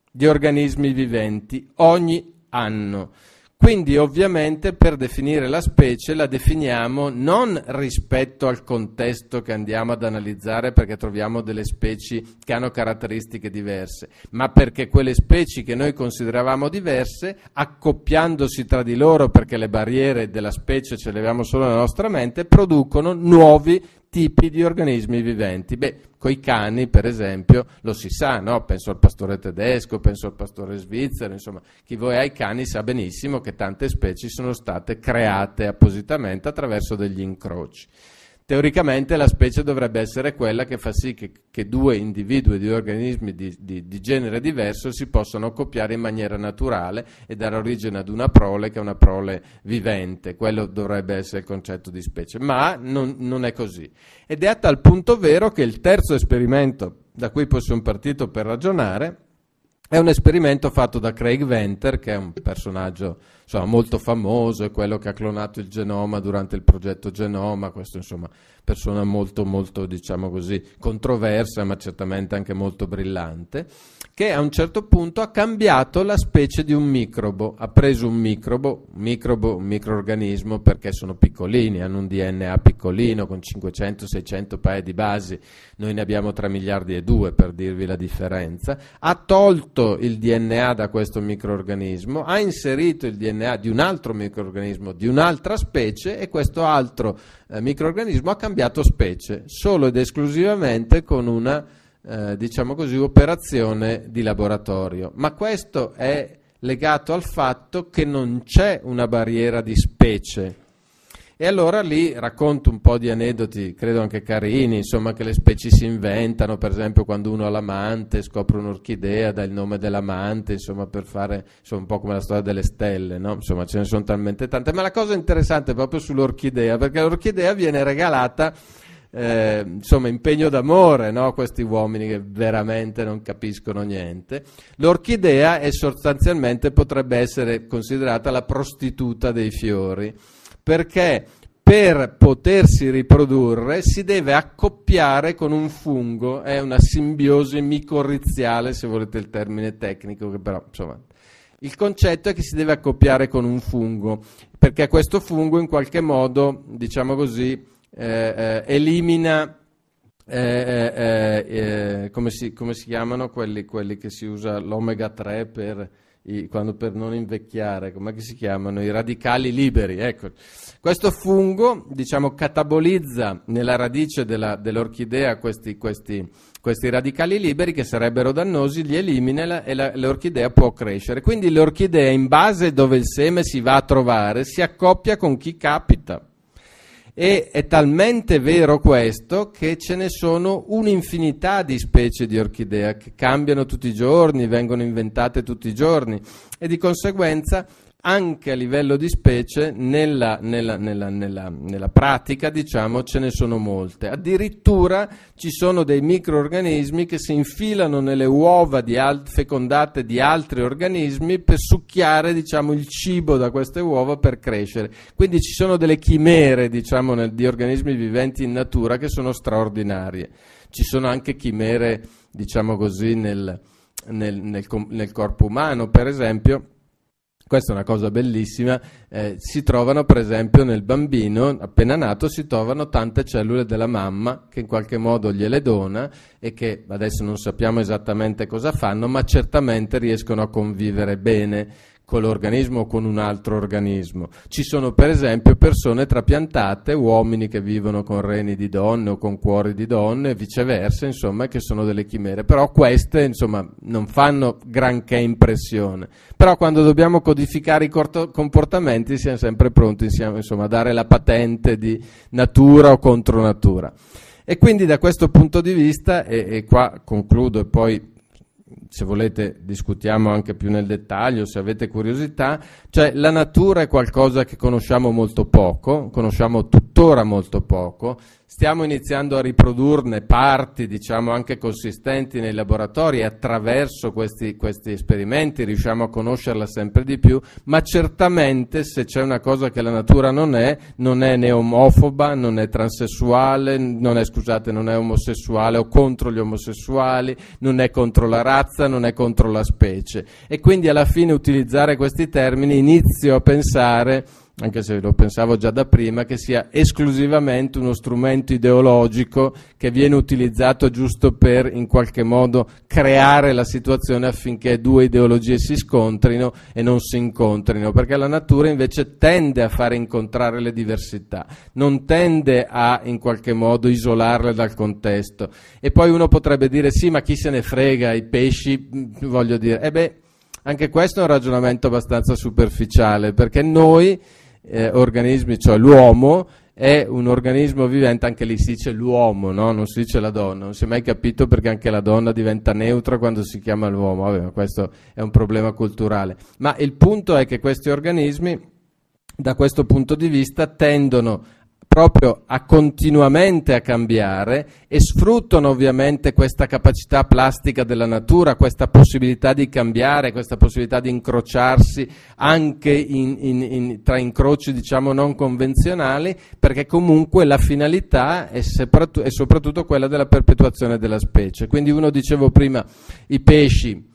[SPEAKER 3] di organismi viventi, ogni anno. Quindi ovviamente per definire la specie la definiamo non rispetto al contesto che andiamo ad analizzare perché troviamo delle specie che hanno caratteristiche diverse, ma perché quelle specie che noi consideravamo diverse, accoppiandosi tra di loro perché le barriere della specie ce le abbiamo solo nella nostra mente, producono nuovi tipi di organismi viventi. Beh, coi cani, per esempio, lo si sa, no? penso al pastore tedesco, penso al pastore svizzero, insomma, chi vuoi ai cani sa benissimo che tante specie sono state create appositamente attraverso degli incroci teoricamente la specie dovrebbe essere quella che fa sì che, che due individui, due organismi di, di, di, genere diverso si possano copiare in maniera naturale e dare origine ad una prole che è una prole vivente, quello dovrebbe essere il concetto di specie, ma non, non è così. Ed è a tal punto vero che il terzo esperimento da cui possiamo partire per ragionare è un esperimento fatto da Craig Venter, che è un personaggio insomma, molto famoso, è quello che ha clonato il genoma durante il progetto Genoma, questa insomma persona molto molto diciamo così controversa ma certamente anche molto brillante, che a un certo punto ha cambiato la specie di un microbo, ha preso un microbo, un microbo, un microorganismo perché sono piccolini, hanno un DNA piccolino con 500-600 paia di basi, noi ne abbiamo 3 miliardi e 2 per dirvi la differenza, ha tolto il DNA da questo microorganismo, ha inserito il DNA DNA di un altro microorganismo, di un'altra specie e questo altro eh, microorganismo ha cambiato specie solo ed esclusivamente con una eh, diciamo così, operazione di laboratorio. Ma questo è legato al fatto che non c'è una barriera di specie e allora lì racconto un po' di aneddoti, credo anche carini, insomma che le specie si inventano, per esempio quando uno ha l'amante scopre un'orchidea, dà il nome dell'amante, insomma per fare insomma, un po' come la storia delle stelle, no? insomma ce ne sono talmente tante. Ma la cosa interessante è proprio sull'orchidea, perché l'orchidea viene regalata eh, insomma, impegno d'amore, no? questi uomini che veramente non capiscono niente. L'orchidea è sostanzialmente, potrebbe essere considerata la prostituta dei fiori perché per potersi riprodurre si deve accoppiare con un fungo, è una simbiosi micorriziale, se volete il termine tecnico, che però insomma... Il concetto è che si deve accoppiare con un fungo, perché questo fungo in qualche modo, diciamo così, eh, eh, elimina eh, eh, eh, eh come, si, come, si, chiamano quelli, quelli, che si usa l'omega 3 per i, quando per non invecchiare, come si chiamano? I radicali liberi. Ecco. Questo fungo diciamo, catabolizza nella radice della, dell'orchidea questi, questi, questi, radicali liberi che sarebbero dannosi, li elimina la, e la, l'orchidea può crescere. Quindi l'orchidea, in base dove il seme si va a trovare, si accoppia con chi capita. E è talmente vero questo che ce ne sono un'infinità di specie di orchidea che cambiano tutti i giorni, vengono inventate tutti i giorni e di conseguenza anche a livello di specie nella, nella, nella, nella pratica diciamo, ce ne sono molte. Addirittura ci sono dei microorganismi che si infilano nelle uova di fecondate di altri organismi per succhiare diciamo, il cibo da queste uova per crescere. Quindi ci sono delle chimere diciamo, nel, di organismi viventi in natura che sono straordinarie. Ci sono anche chimere, diciamo così, nel, nel, nel corpo umano, per esempio questa è una cosa bellissima, eh, si trovano per esempio nel bambino appena nato, si trovano tante cellule della mamma che in qualche modo gliele dona e che adesso non sappiamo esattamente cosa fanno, ma certamente riescono a convivere bene con l'organismo o con un altro organismo. Ci sono per esempio persone trapiantate, uomini che vivono con reni di donne o con cuori di donne e viceversa, insomma, che sono delle chimere. Però queste, insomma, non fanno granché impressione. Però quando dobbiamo codificare i comportamenti siamo sempre pronti siamo, insomma, a dare la patente di natura o contro natura. E quindi da questo punto di vista, e, e qua concludo e poi se volete discutiamo anche più nel dettaglio, se avete curiosità, cioè la natura è qualcosa che conosciamo molto poco, conosciamo tuttora molto poco, stiamo iniziando a riprodurne parti, diciamo anche consistenti nei laboratori e attraverso questi, questi esperimenti riusciamo a conoscerla sempre di più, ma certamente se c'è una cosa che la natura non è, non è né omofoba, non è transessuale, non è, scusate, non è omosessuale o contro gli omosessuali, non è contro la razza, non è contro la specie. E quindi alla fine utilizzare questi termini inizio a pensare anche se lo pensavo già da prima, che sia esclusivamente uno strumento ideologico che viene utilizzato giusto per in qualche modo creare la situazione affinché due ideologie si scontrino e non si incontrino, perché la natura invece tende a far incontrare le diversità, non tende a in qualche modo isolarle dal contesto. E poi uno potrebbe dire sì, ma chi se ne frega, i pesci, voglio dire, E eh beh, anche questo è un ragionamento abbastanza superficiale, perché noi, eh, organismi, cioè l'uomo, è un organismo vivente, anche lì si dice l'uomo, no? non si dice la donna, non si è mai capito perché anche la donna diventa neutra quando si chiama l'uomo, Vabbè, ma questo è un problema culturale. Ma il punto è che questi organismi, da questo punto di vista, tendono proprio a continuamente a cambiare e sfruttano ovviamente questa capacità plastica della natura, questa possibilità di cambiare, questa possibilità di incrociarsi anche in, in, in, tra incroci diciamo non convenzionali, perché comunque la finalità è, separato, è soprattutto quella della perpetuazione della specie. Quindi uno dicevo prima, i pesci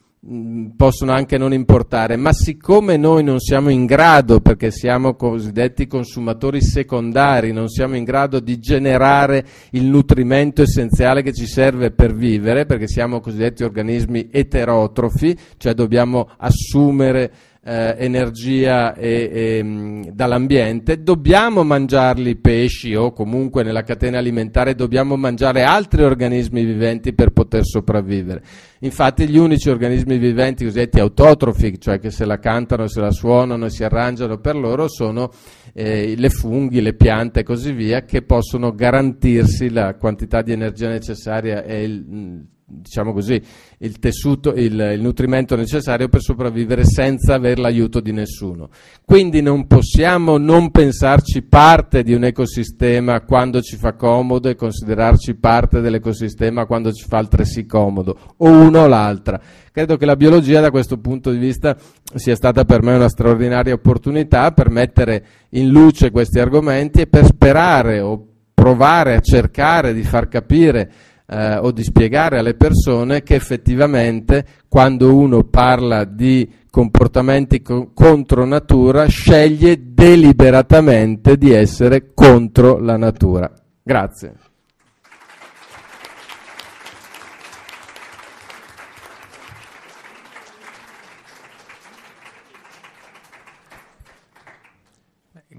[SPEAKER 3] possono anche non importare, ma siccome noi non siamo in grado, perché siamo cosiddetti consumatori secondari, non siamo in grado di generare il nutrimento essenziale che ci serve per vivere, perché siamo cosiddetti organismi eterotrofi, cioè dobbiamo assumere eh, energia e, e, mm, dall'ambiente, dobbiamo mangiarli pesci o comunque nella catena alimentare dobbiamo mangiare altri organismi viventi per poter sopravvivere. Infatti gli unici organismi viventi cosiddetti autotrofi, cioè che se la cantano, se la suonano e si arrangiano per loro, sono eh, le funghi, le piante e così via, che possono garantirsi la quantità di energia necessaria e il mm, diciamo così, il tessuto, il, il, nutrimento necessario per sopravvivere senza aver l'aiuto di nessuno. Quindi non possiamo non pensarci parte di un ecosistema quando ci fa comodo e considerarci parte dell'ecosistema quando ci fa altresì comodo, o uno o l'altra. Credo che la biologia da questo punto di vista sia stata per me una straordinaria opportunità per mettere in luce questi argomenti e per sperare o provare a cercare di far capire eh, o di spiegare alle persone che effettivamente quando uno parla di comportamenti co- contro natura sceglie deliberatamente di essere contro la natura. Grazie.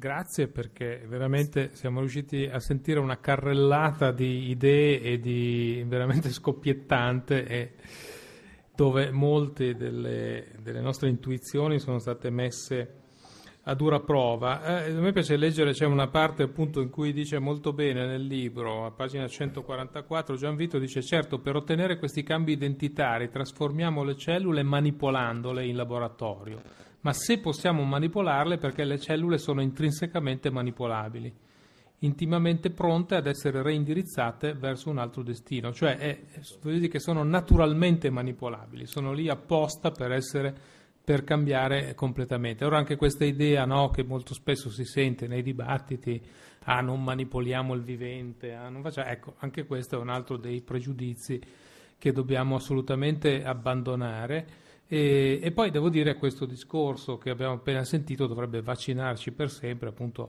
[SPEAKER 2] Grazie perché veramente siamo riusciti a sentire una carrellata di idee e di veramente scoppiettante e dove molte delle, delle nostre intuizioni sono state messe a dura prova. Eh, a me piace leggere, c'è una parte appunto in cui dice molto bene nel libro, a pagina 144, Gianvito dice certo per ottenere questi cambi identitari trasformiamo le cellule manipolandole in laboratorio ma se possiamo manipolarle perché le cellule sono intrinsecamente manipolabili, intimamente pronte ad essere reindirizzate verso un altro destino, cioè è, dire che sono naturalmente manipolabili, sono lì apposta per essere per cambiare completamente. Ora anche questa idea no, che molto spesso si sente nei dibattiti, ah non manipoliamo il vivente, ah, facciamo... ecco, anche questo è un altro dei pregiudizi che dobbiamo assolutamente abbandonare e, e, poi devo dire questo discorso che abbiamo appena sentito dovrebbe vaccinarci per sempre appunto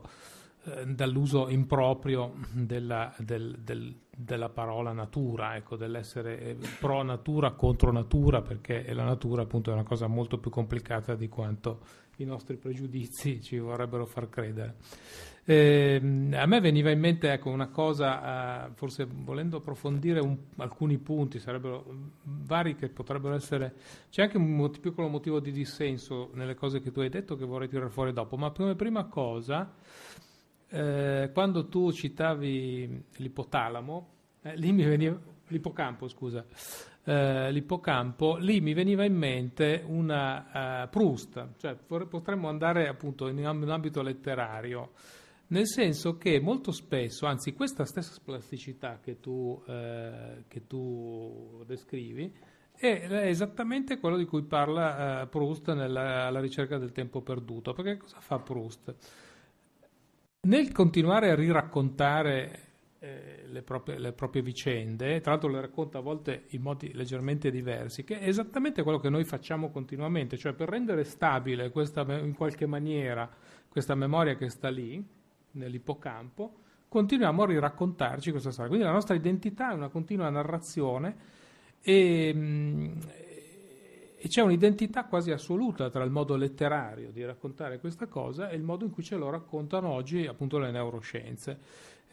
[SPEAKER 2] eh, dall'uso improprio della, del, del, della parola natura, ecco, dell'essere eh, pro natura contro natura, perché la natura appunto è una cosa molto più complicata di quanto i nostri pregiudizi ci vorrebbero far credere. Eh, a me veniva in mente ecco, una cosa, eh, forse volendo approfondire un, alcuni punti, sarebbero mm, vari che potrebbero essere... C'è anche un mot- piccolo motivo di dissenso nelle cose che tu hai detto che vorrei tirare fuori dopo, ma come prima cosa, eh, quando tu citavi l'ipotalamo, eh, lì mi veniva... l'ipocampo, scusa. Uh, l'ippocampo, lì mi veniva in mente una uh, Proust, cioè potremmo andare appunto in un ambito letterario nel senso che molto spesso, anzi questa stessa plasticità che tu, eh, che tu descrivi, è, esattamente quello di cui parla eh, Proust nella alla ricerca del tempo perduto, perché cosa fa Proust? Nel continuare a riraccontare eh, le, proprie, le proprie vicende, tra l'altro le racconta a volte in modi leggermente diversi, che è esattamente quello che noi facciamo continuamente, cioè per rendere stabile questa, in qualche maniera questa memoria che sta lì, nell'ippocampo, continuiamo a riraccontarci questa storia. Quindi la nostra identità è una continua narrazione e, mm, e c'è un'identità quasi assoluta tra il modo letterario di raccontare questa cosa e il modo in cui ce lo raccontano oggi appunto le neuroscienze.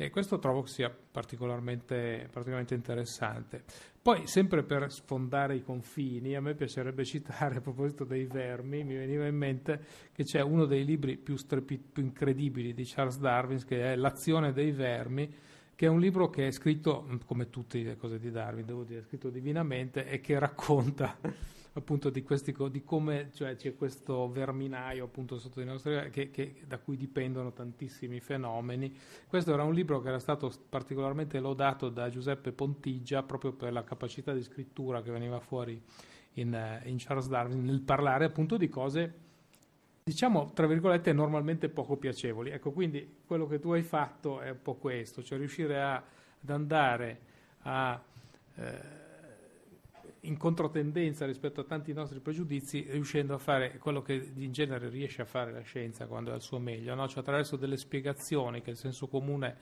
[SPEAKER 2] E questo trovo sia particolarmente, particolarmente, interessante. Poi, sempre per sfondare i confini, a me piacerebbe citare a proposito dei vermi, mi veniva in mente che c'è uno dei libri più, strepi- più incredibili di Charles Darwin, che è L'azione dei vermi, che è un libro che è scritto, come tutte le cose di Darwin, devo dire, scritto divinamente e che racconta appunto di, questi, di come cioè, c'è questo verminaio appunto sotto i nostri che, che, da cui dipendono tantissimi fenomeni. Questo era un libro che era stato particolarmente lodato da Giuseppe Pontigia proprio per la capacità di scrittura che veniva fuori in, in Charles Darwin nel parlare appunto di cose diciamo tra virgolette normalmente poco piacevoli. Ecco, quindi quello che tu hai fatto è un po' questo, cioè riuscire a, ad andare a eh, in controtendenza rispetto a tanti nostri pregiudizi, riuscendo a fare quello che in genere riesce a fare la scienza quando è al suo meglio, no? cioè attraverso delle spiegazioni che il senso comune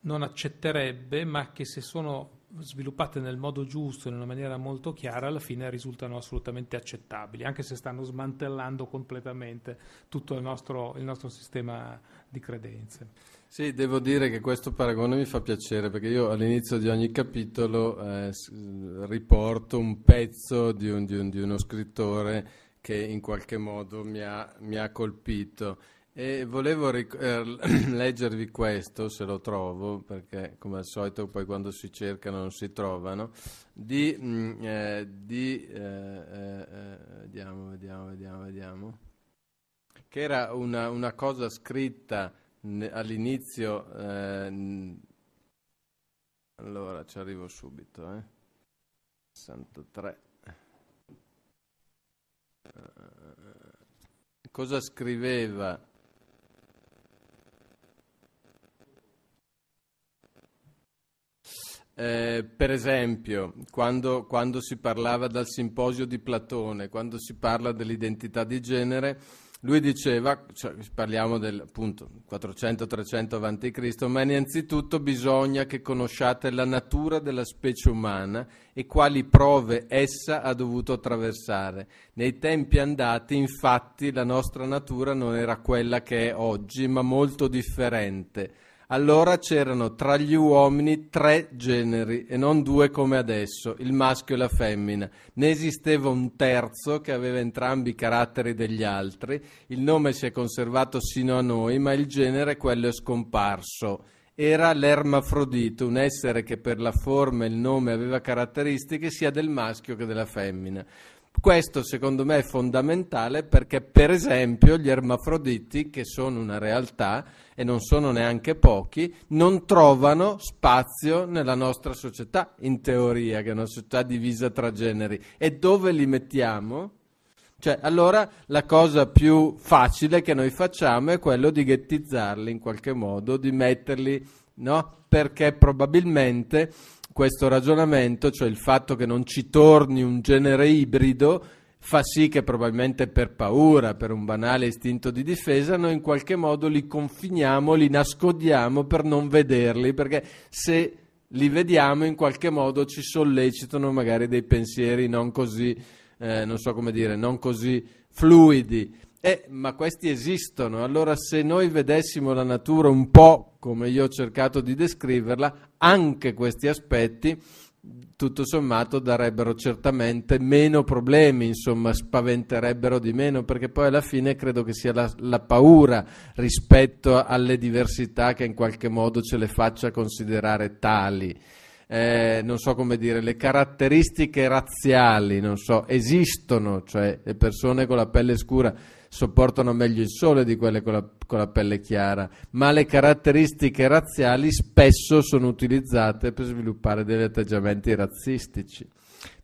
[SPEAKER 2] non accetterebbe, ma che se sono sviluppate nel modo giusto, in una maniera molto chiara, alla fine risultano assolutamente accettabili, anche se stanno smantellando completamente tutto il nostro, il nostro sistema di credenze. Sì,
[SPEAKER 3] devo dire che questo paragone mi fa piacere perché io all'inizio di ogni capitolo eh, riporto un pezzo di, un, di, un, di, uno scrittore che in qualche modo mi ha, mi ha colpito e volevo ric- eh, *clears throat* leggervi questo, se lo trovo, perché come al solito poi quando si cercano non si trovano, di... Mh, mm, eh, di eh, eh, vediamo, vediamo, vediamo, vediamo, che era una, una cosa scritta all'inizio eh, allora ci arrivo subito eh. 63 eh, cosa scriveva eh, per esempio, quando, quando si parlava dal simposio di Platone, quando si parla dell'identità di genere, lui diceva, cioè, parliamo del appunto 400-300 a.C., ma innanzitutto bisogna che conosciate la natura della specie umana e quali prove essa ha dovuto attraversare. Nei tempi andati, infatti, la nostra natura non era quella che è oggi, ma molto differente allora c'erano tra gli uomini tre generi e non due come adesso, il maschio e la femmina. Ne esisteva un terzo che aveva entrambi i caratteri degli altri, il nome si è conservato sino a noi, ma il genere quello è scomparso. Era l'ermafrodito, un essere che per la forma e il nome aveva caratteristiche sia del maschio che della femmina. Questo secondo me è fondamentale perché per esempio gli ermafroditi, che sono una realtà e non sono neanche pochi, non trovano spazio nella nostra società, in teoria, che è una società divisa tra generi. E dove li mettiamo? Cioè, allora la cosa più facile che noi facciamo è quello di ghettizzarli in qualche modo, di metterli, no? Perché probabilmente questo ragionamento, cioè il fatto che non ci torni un genere ibrido, fa sì che probabilmente per paura, per un banale istinto di difesa, noi in qualche modo li confiniamo, li nascondiamo per non vederli, perché se li vediamo in qualche modo ci sollecitano magari dei pensieri non così, eh, non so come dire, non così fluidi. Eh, ma questi esistono, allora se noi vedessimo la natura un po' come io ho cercato di descriverla, anche questi aspetti tutto sommato darebbero certamente meno problemi, insomma, spaventerebbero di meno, perché poi alla fine credo che sia la, la, paura rispetto alle diversità che in qualche modo ce le faccia considerare tali. Eh, non so come dire, le caratteristiche razziali, non so, esistono, cioè le persone con la pelle scura sopportano meglio il sole di quelle con la, con la pelle chiara, ma le caratteristiche razziali spesso sono utilizzate per sviluppare degli atteggiamenti razzistici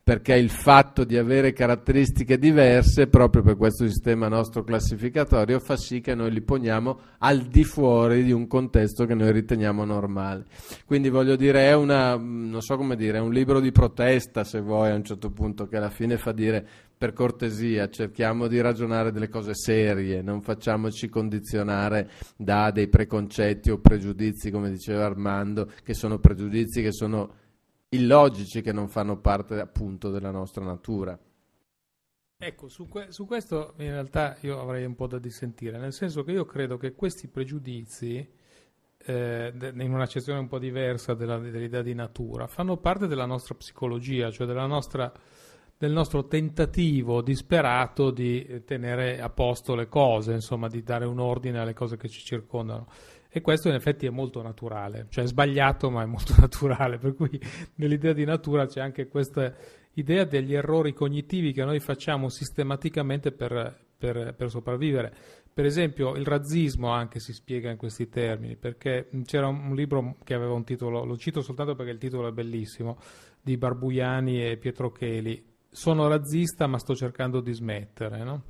[SPEAKER 3] perché il fatto di avere caratteristiche diverse, proprio per questo sistema nostro classificatorio, fa sì che noi li poniamo al di fuori di un contesto che noi riteniamo normale. Quindi voglio dire, è, una, so dire, è un libro di protesta, se vuoi, a un certo punto, che alla fine fa dire per cortesia, cerchiamo di ragionare delle cose serie, non facciamoci condizionare da dei preconcetti o pregiudizi, come diceva Armando, che sono pregiudizi che sono illogici, che non fanno parte appunto della nostra natura.
[SPEAKER 2] Ecco, su, que- su questo in realtà io avrei un po' da dissentire, nel senso che io credo che questi pregiudizi, eh, in un'accezione un po' diversa della, dell'idea di natura, fanno parte della nostra psicologia, cioè della nostra del nostro tentativo disperato di eh, tenere a posto le cose, insomma di dare un ordine alle cose che ci circondano. E questo in effetti è molto naturale, cioè è sbagliato ma è molto *laughs* naturale, per cui nell'idea di natura c'è anche questa idea degli errori cognitivi che noi facciamo sistematicamente per, per, per sopravvivere. Per esempio il razzismo anche si spiega in questi termini, perché c'era un, un libro che aveva un titolo, lo cito soltanto perché il titolo è bellissimo, di Barbuiani e Pietro Cheli, sono razzista ma sto cercando di smettere, no?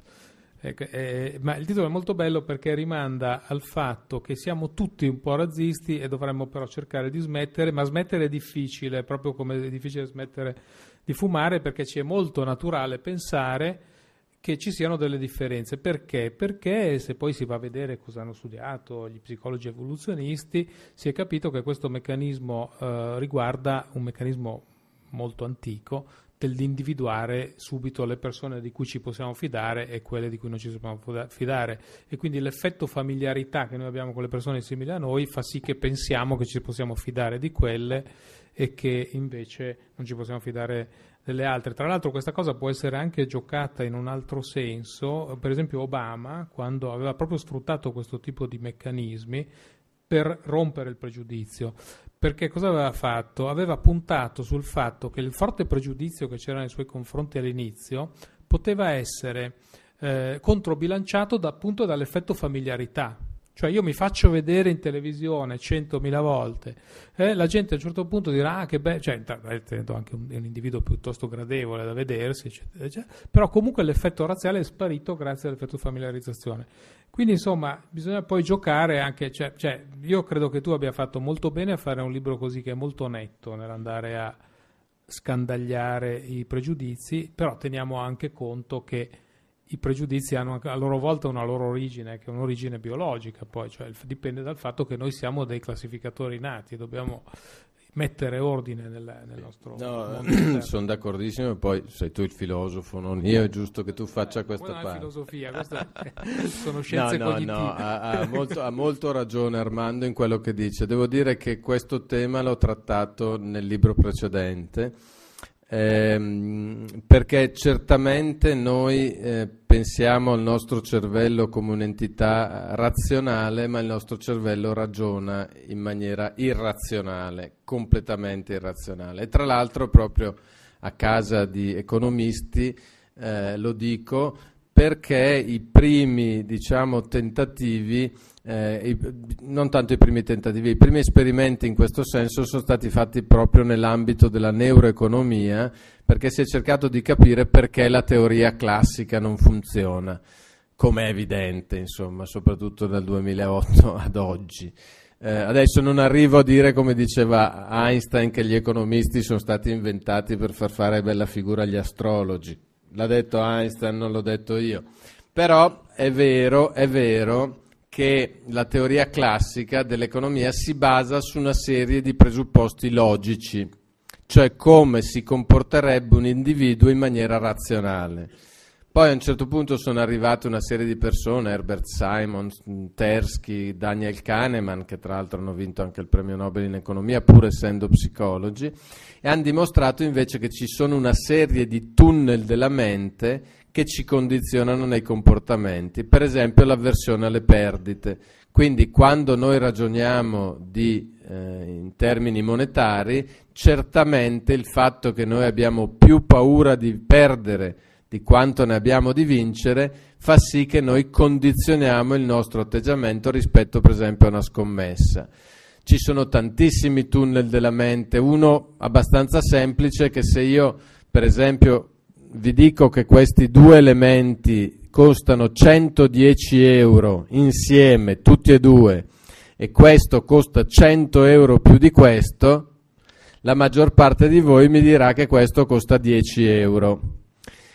[SPEAKER 2] eh, eh, ma il titolo è molto bello perché rimanda al fatto che siamo tutti un po' razzisti e dovremmo però cercare di smettere, ma smettere è difficile, proprio come è difficile smettere di fumare perché ci è molto naturale pensare che ci siano delle differenze. Perché? Perché se poi si va a vedere cosa hanno studiato gli psicologi evoluzionisti, si è capito che questo meccanismo eh, riguarda un meccanismo molto antico dell'individuare subito le persone di cui ci possiamo fidare e quelle di cui non ci possiamo fidare e quindi l'effetto familiarità che noi abbiamo con le persone simili a noi fa sì che pensiamo che ci possiamo fidare di quelle e che invece non ci possiamo fidare delle altre. Tra l'altro questa cosa può essere anche giocata in un altro senso, per esempio Obama quando aveva proprio sfruttato questo tipo di meccanismi per rompere il pregiudizio perché cosa aveva fatto? Aveva puntato sul fatto che il forte pregiudizio che c'era nei suoi confronti all'inizio poteva essere eh, controbilanciato da, appunto dall'effetto familiarità cioè io mi faccio vedere in televisione centomila volte, eh, la gente a un certo punto dirà ah, che bello, cioè essendo eh, anche un, un, individuo piuttosto gradevole da vedersi, eccetera, eccetera, però comunque l'effetto razziale è sparito grazie all'effetto familiarizzazione. Quindi insomma bisogna poi giocare anche, cioè, cioè, io credo che tu abbia fatto molto bene a fare un libro così che è molto netto nell'andare a scandagliare i pregiudizi, però teniamo anche conto che i pregiudizi hanno a loro volta una loro origine, che è un'origine biologica, poi, cioè dipende dal fatto che noi siamo dei classificatori nati, dobbiamo mettere ordine nel, nel nostro no, eh, *clears throat*
[SPEAKER 3] sono d'accordissimo poi sei tu il filosofo non io è giusto che tu faccia questa parte non è
[SPEAKER 2] filosofia questa
[SPEAKER 4] *laughs* sono scienze no, no, cognitive no, ha, ha, molto,
[SPEAKER 3] ha, molto, ragione Armando in quello che dice devo dire che questo tema l'ho trattato nel libro precedente ehm, perché certamente noi eh, pensiamo al nostro cervello come un'entità razionale, ma il nostro cervello ragiona in maniera irrazionale, completamente irrazionale. E tra l'altro proprio a casa di economisti, eh, lo dico, perché i primi diciamo, tentativi eh, i, non tanto i primi tentativi, i primi esperimenti in questo senso sono stati fatti proprio nell'ambito della neuroeconomia perché si è cercato di capire perché la teoria classica non funziona, come è evidente, insomma, soprattutto dal 2008 *laughs* ad oggi. Eh, adesso non arrivo a dire, come diceva Einstein, che gli economisti sono stati inventati per far fare bella figura agli astrologi. L'ha detto Einstein, non l'ho detto io. Però è vero, è vero che la teoria classica dell'economia si basa su una serie di presupposti logici, cioè come si comporterebbe un individuo in maniera razionale. Poi a un certo punto sono arrivate una serie di persone, Herbert Simon, Tersky, Daniel Kahneman, che tra l'altro hanno vinto anche il premio Nobel in economia, pur essendo psicologi, e hanno dimostrato invece che ci sono una serie di tunnel della mente che ci condizionano nei comportamenti, per esempio l'avversione alle perdite. Quindi quando noi ragioniamo di, eh, in termini monetari, certamente il fatto che noi abbiamo più paura di perdere di quanto ne abbiamo di vincere, fa sì che noi condizioniamo il nostro atteggiamento rispetto per esempio a una scommessa. Ci sono tantissimi tunnel della mente, uno abbastanza semplice che se io per esempio vi dico che questi due elementi costano 110 euro insieme, tutti e due, e questo costa 100 euro più di questo, la maggior parte di voi mi dirà che questo costa 10 euro.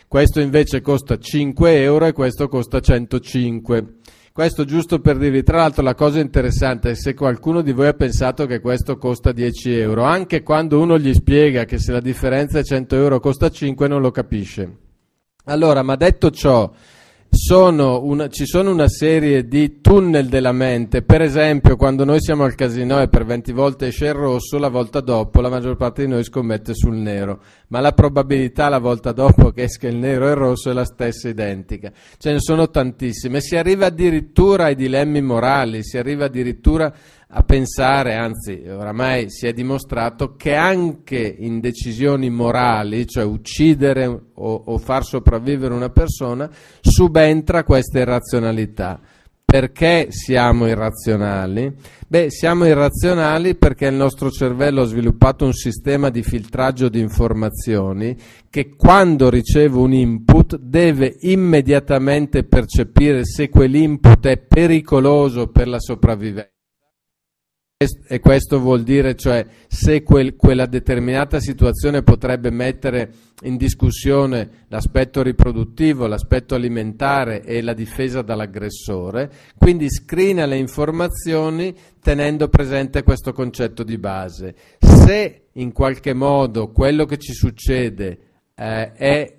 [SPEAKER 3] Questo invece costa 5 euro e questo costa 105. Questo giusto per dirvi, tra l'altro la cosa interessante è se qualcuno di voi ha pensato che questo costa 10 euro, anche quando uno gli spiega che se la differenza è 100 euro costa 5 non lo capisce. Allora, ma detto ciò, sono una, ci sono una serie di tunnel della mente, per esempio quando noi siamo al casino e per 20 volte esce il rosso, la volta dopo la maggior parte di noi scommette sul nero, ma la probabilità la volta dopo che esca il nero e il rosso è la stessa identica, ce ne sono tantissime, si arriva addirittura ai dilemmi morali, si arriva addirittura a pensare, anzi oramai si è dimostrato, che anche in decisioni morali, cioè uccidere o, o far sopravvivere una persona, subentra questa irrazionalità. Perché siamo irrazionali? Beh, siamo irrazionali perché il nostro cervello ha sviluppato un sistema di filtraggio di informazioni che quando riceve un input deve immediatamente percepire se quell'input è pericoloso per la sopravvivenza e questo vuol dire, cioè, se quel, quella determinata situazione potrebbe mettere in discussione l'aspetto riproduttivo, l'aspetto alimentare e la difesa dall'aggressore, quindi screena le informazioni tenendo presente questo concetto di base. Se in qualche modo quello che ci succede eh, è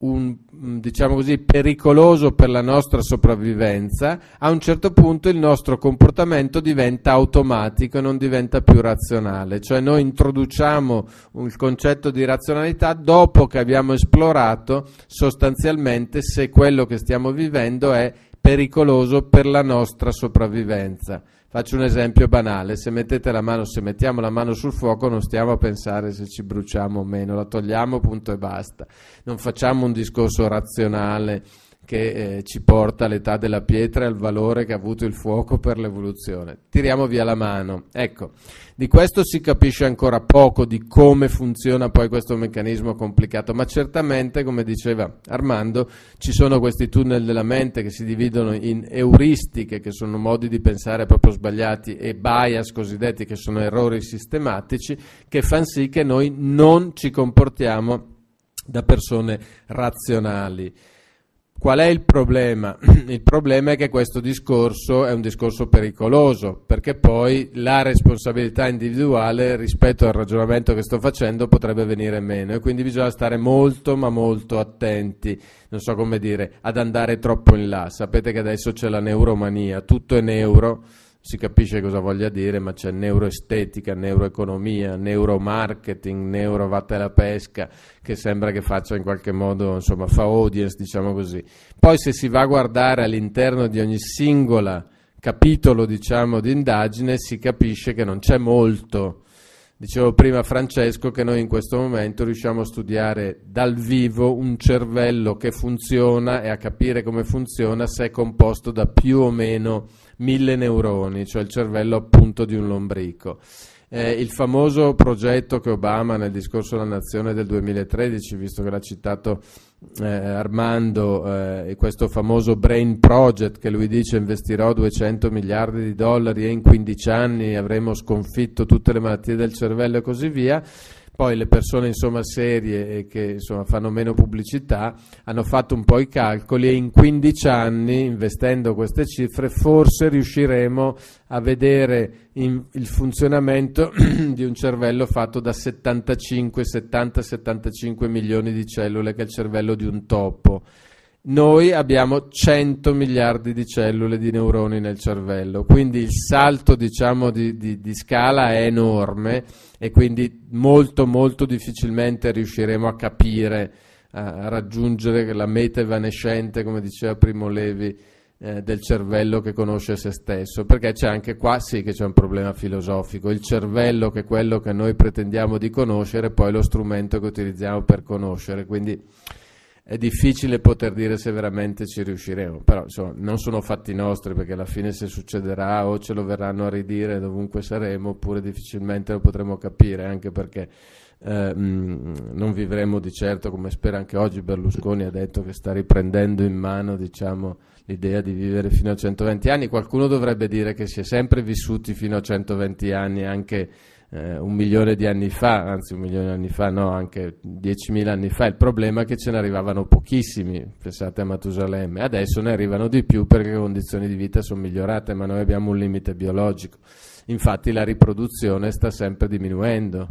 [SPEAKER 3] un, mm, diciamo così, pericoloso per la nostra sopravvivenza, a un certo punto il nostro comportamento diventa automatico e non diventa più razionale, cioè noi introduciamo il concetto di razionalità dopo che abbiamo esplorato sostanzialmente se quello che stiamo vivendo è pericoloso per la nostra sopravvivenza. Faccio un esempio banale, se, la mano, se mettiamo la mano sul fuoco non stiamo a pensare se ci bruciamo o meno, la togliamo punto e basta, non facciamo un discorso razionale che eh, ci porta all'età della pietra e al valore che ha avuto il fuoco per l'evoluzione. Tiriamo via la mano. Ecco, di questo si capisce ancora poco, di come funziona poi questo meccanismo complicato, ma certamente, come diceva Armando, ci sono questi tunnel della mente che si dividono in euristiche, che sono modi di pensare proprio sbagliati, e bias cosiddetti, che sono errori sistematici, che fanno sì che noi non ci comportiamo da persone razionali. Qual è il problema? *clears throat* Il problema è che questo discorso è un discorso pericoloso, perché poi la responsabilità individuale rispetto al ragionamento che sto facendo potrebbe venire meno e quindi bisogna stare molto ma molto attenti, non so come dire, ad andare troppo in là. Sapete che adesso c'è la neuromania, tutto è neuro si capisce cosa voglia dire, ma c'è neuroestetica, neuroeconomia, neuromarketing, neurovate la pesca, che sembra che faccia in qualche modo, insomma, fa audience, diciamo così. Poi se si va a guardare all'interno di ogni singola capitolo, diciamo, di indagine, si capisce che non c'è molto. Dicevo prima Francesco che noi in questo momento riusciamo a studiare dal vivo un cervello che funziona e a capire come funziona se è composto da più o meno mille neuroni, cioè il cervello appunto di un lombrico. Eh, il famoso progetto che Obama nel discorso alla Nazione del 2013, visto che l'ha citato eh, Armando, eh, questo famoso Brain Project che lui dice investirò 200 miliardi di dollari e in 15 anni avremo sconfitto tutte le malattie del cervello e così via, poi le persone insomma, serie e che insomma, fanno meno pubblicità hanno fatto un po' i calcoli e in 15 anni investendo queste cifre forse riusciremo a vedere in, il funzionamento *clears throat* di un cervello fatto da 75, 70, 75 milioni di cellule che è il cervello di un topo. Noi abbiamo 100 miliardi di cellule di neuroni nel cervello, quindi il salto diciamo, di, di, di scala è enorme e quindi molto molto difficilmente riusciremo a capire, a raggiungere la meta evanescente, come diceva Primo Levi, eh, del cervello che conosce se stesso, perché c'è anche qua sì che c'è un problema filosofico, il cervello che è quello che noi pretendiamo di conoscere, poi lo strumento che utilizziamo per conoscere, quindi è difficile poter dire se veramente ci riusciremo, però insomma, non sono fatti nostri perché alla fine se succederà o ce lo verranno a ridire dovunque saremo oppure difficilmente lo potremo capire, anche perché eh, non vivremo di certo come spera anche oggi Berlusconi ha detto che sta riprendendo in mano diciamo, l'idea di vivere fino a 120 anni, qualcuno dovrebbe dire che si è sempre vissuti fino a 120 anni anche eh, un milione di anni fa, anzi un milione di anni fa, no, anche diecimila anni fa, il problema è che ce ne arrivavano pochissimi, pensate a Matusalemme, adesso ne arrivano di più perché le condizioni di vita sono migliorate, ma noi abbiamo un limite biologico, infatti la riproduzione sta sempre diminuendo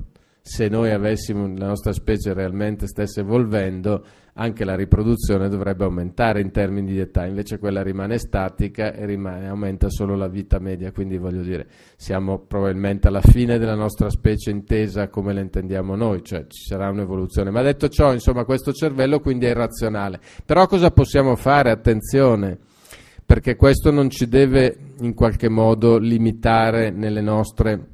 [SPEAKER 3] se noi avessimo la nostra specie realmente stesse evolvendo, anche la riproduzione dovrebbe aumentare in termini di età, invece quella rimane statica e rimane, aumenta solo la vita media, quindi voglio dire, siamo probabilmente alla fine della nostra specie intesa come la intendiamo noi, cioè ci sarà un'evoluzione. Ma detto ciò, insomma, questo cervello quindi è irrazionale. Però cosa possiamo fare? Attenzione, perché questo non ci deve in qualche modo limitare nelle nostre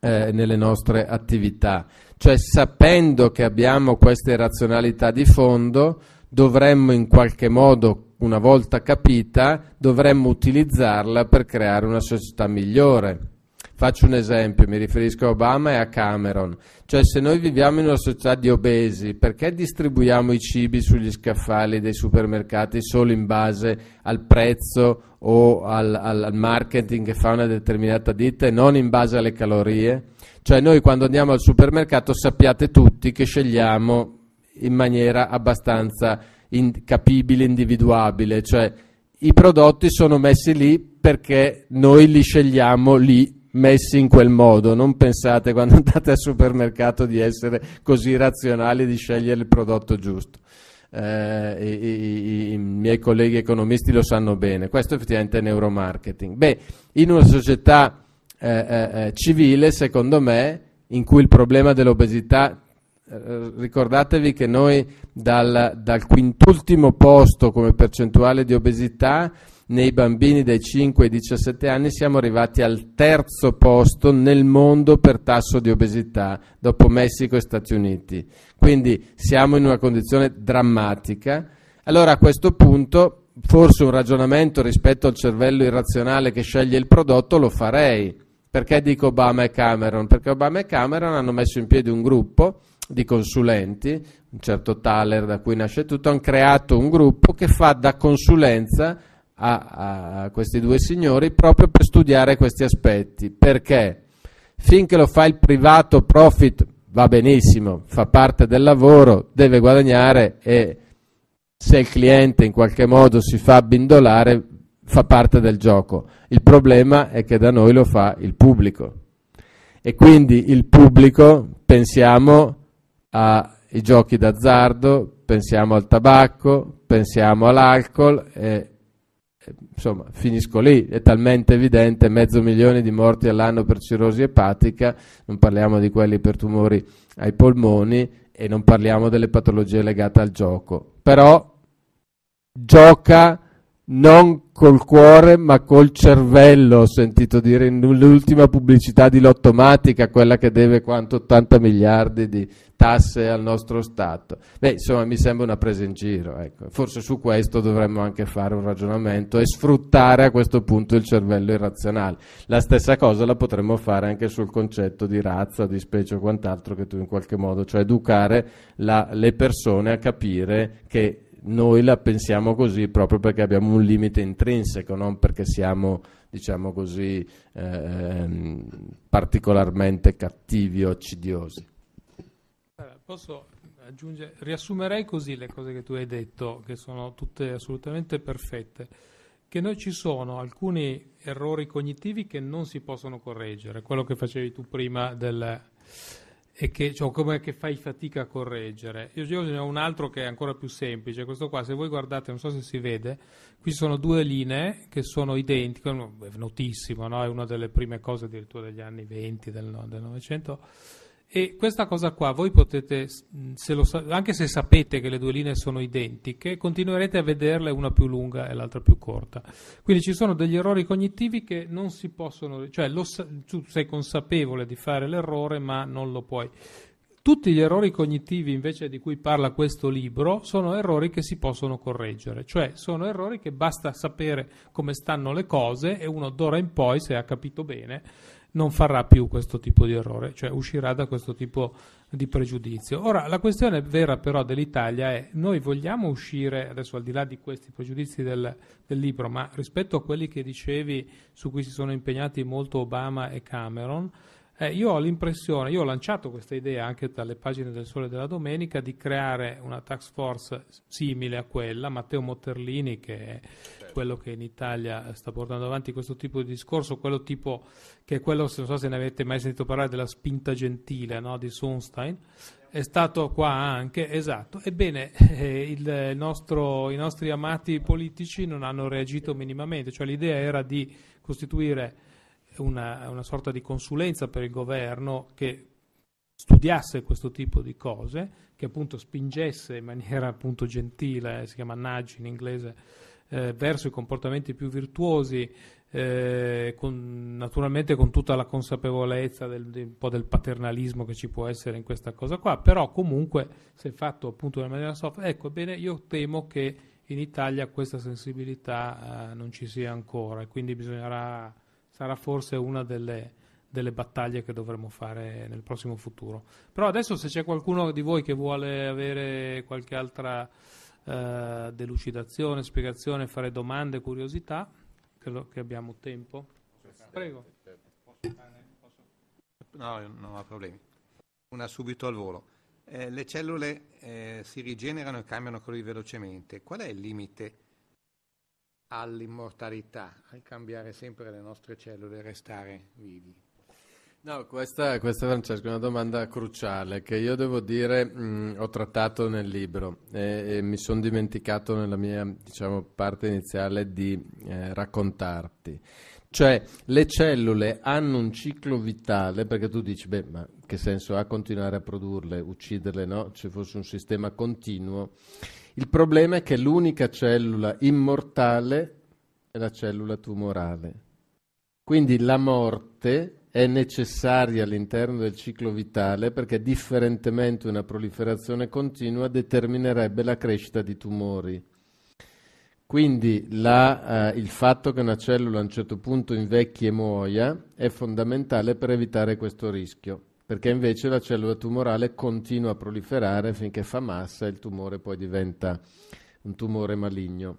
[SPEAKER 3] eh, nelle nostre attività. Cioè sapendo che abbiamo queste razionalità di fondo, dovremmo in qualche modo, una volta capita, dovremmo utilizzarla per creare una società migliore. Faccio un esempio, mi riferisco a Obama e a Cameron. Cioè se noi viviamo in una società di obesi, perché distribuiamo i cibi sugli scaffali dei supermercati solo in base al prezzo o al, al, al, marketing che fa una determinata ditta e non in base alle calorie. Cioè noi quando andiamo al supermercato sappiate tutti che scegliamo in maniera abbastanza in, capibile, individuabile, cioè i prodotti sono messi lì perché noi li scegliamo lì messi in quel modo, non pensate quando andate al supermercato di essere così razionali di scegliere il prodotto giusto eh, i, i, i, miei colleghi economisti lo sanno bene, questo effettivamente è neuromarketing. Beh, in una società eh, eh, eh, civile, secondo me, in cui il problema dell'obesità eh, ricordatevi che noi dal, dal, quintultimo posto come percentuale di obesità nei bambini dai 5 ai 17 anni siamo arrivati al terzo posto nel mondo per tasso di obesità dopo Messico e Stati Uniti. Quindi siamo in una condizione drammatica. Allora a questo punto forse un ragionamento rispetto al cervello irrazionale che sceglie il prodotto lo farei. Perché dico Obama e Cameron? Perché Obama e Cameron hanno messo in piedi un gruppo di consulenti, un certo Thaler da cui nasce tutto, hanno creato un gruppo che fa da consulenza a, a questi due signori proprio per studiare questi aspetti. Perché? Finché lo fa il privato profit va benissimo, fa parte del lavoro, deve guadagnare e se il cliente in qualche modo si fa abbindolare fa parte del gioco. Il problema è che da noi lo fa il pubblico. E quindi il pubblico, pensiamo, ai giochi d'azzardo, pensiamo al tabacco, pensiamo all'alcol e insomma, finisco lì, è talmente evidente, mezzo milione di morti all'anno per cirrosi epatica, non parliamo di quelli per tumori ai polmoni e non parliamo delle patologie legate al gioco. Però gioca non col cuore ma col cervello, ho sentito dire in l'ultima pubblicità di Lottomatica, quella che deve quanto 80 miliardi di tasse al nostro Stato. Beh, insomma, mi sembra una presa in giro. Ecco. Forse su questo dovremmo anche fare un ragionamento e sfruttare a questo punto il cervello irrazionale. La stessa cosa la potremmo fare anche sul concetto di razza, di specie o quant'altro che tu in qualche modo, cioè educare la, le persone a capire che noi la pensiamo così proprio perché abbiamo un limite intrinseco, non perché siamo diciamo così, eh, particolarmente cattivi o accidiosi.
[SPEAKER 2] Posso aggiungere, riassumerei così le cose che tu hai detto, che sono tutte assolutamente perfette, che noi ci sono alcuni errori cognitivi che non si possono correggere, quello che facevi tu prima del e che, cioè, che fai fatica a correggere. Io, io ne ho un altro che è ancora più semplice, questo qua, se voi guardate, non so se si vede, qui sono due linee che sono identiche, è notissimo, no? è una delle prime cose addirittura degli anni 20 del, del Novecento e questa cosa qua voi potete, mm, se lo, anche se sapete che le due linee sono identiche, continuerete a vederle una più lunga e l'altra più corta. Quindi ci sono degli errori cognitivi che non si possono, cioè lo, tu sei consapevole di fare l'errore ma non lo puoi. Tutti gli errori cognitivi invece di cui parla questo libro sono errori che si possono correggere, cioè sono errori che basta sapere come stanno le cose e uno d'ora in poi, se ha capito bene, non farà più questo tipo di errore, cioè uscirà da questo tipo di pregiudizio. Ora, la questione vera però dell'Italia è noi vogliamo uscire, adesso al di là di questi pregiudizi del, del libro, ma rispetto a quelli che dicevi su cui si sono impegnati molto Obama e Cameron, eh, io ho l'impressione, io ho lanciato questa idea anche dalle pagine del Sole della Domenica di creare una tax force simile a quella, Matteo Motterlini che è certo. quello che in Italia sta portando avanti questo tipo di discorso, quello tipo che è quello, non so se ne avete mai sentito parlare, della spinta gentile no? di Sunstein, è stato qua anche, esatto. Ebbene, *laughs* eh, il nostro, i nostri amati politici non hanno reagito minimamente, cioè l'idea era di costituire una, una sorta di consulenza per il governo che studiasse questo tipo di cose, che appunto spingesse in maniera appunto gentile, si chiama nudge in inglese, eh, verso i comportamenti più virtuosi, eh, con, naturalmente con tutta la consapevolezza del, del, un po' del paternalismo che ci può essere in questa cosa qua, però comunque se fatto appunto in maniera soft, ecco bene, io temo che in Italia questa sensibilità eh, non ci sia ancora e quindi bisognerà sarà forse una delle, delle battaglie che dovremo fare nel prossimo futuro. Però adesso se c'è qualcuno di voi che vuole avere qualche altra eh, delucidazione, spiegazione, fare domande, curiosità, credo che abbiamo tempo. Prego.
[SPEAKER 1] No, non ho problemi. Una subito al volo. Eh, le cellule eh, si rigenerano e cambiano così velocemente. Qual è il limite? all'immortalità, al cambiare sempre le nostre cellule e restare vivi.
[SPEAKER 3] No, questa, questa Francesco è una domanda cruciale che io devo dire mh, ho trattato nel libro e, e mi sono dimenticato nella mia diciamo, parte iniziale di eh, raccontarti. Cioè, le cellule hanno un ciclo vitale, perché tu dici, beh, ma che senso ha continuare a produrle, ucciderle, no? Se fosse un sistema continuo. Il problema è che l'unica cellula immortale è la cellula tumorale. Quindi la morte è necessaria all'interno del ciclo vitale perché differentemente una proliferazione continua determinerebbe la crescita di tumori. Quindi la, eh, il fatto che una cellula a un certo punto invecchi e muoia è fondamentale per evitare questo rischio perché invece la cellula tumorale continua a proliferare finché fa massa e il tumore poi diventa un tumore maligno.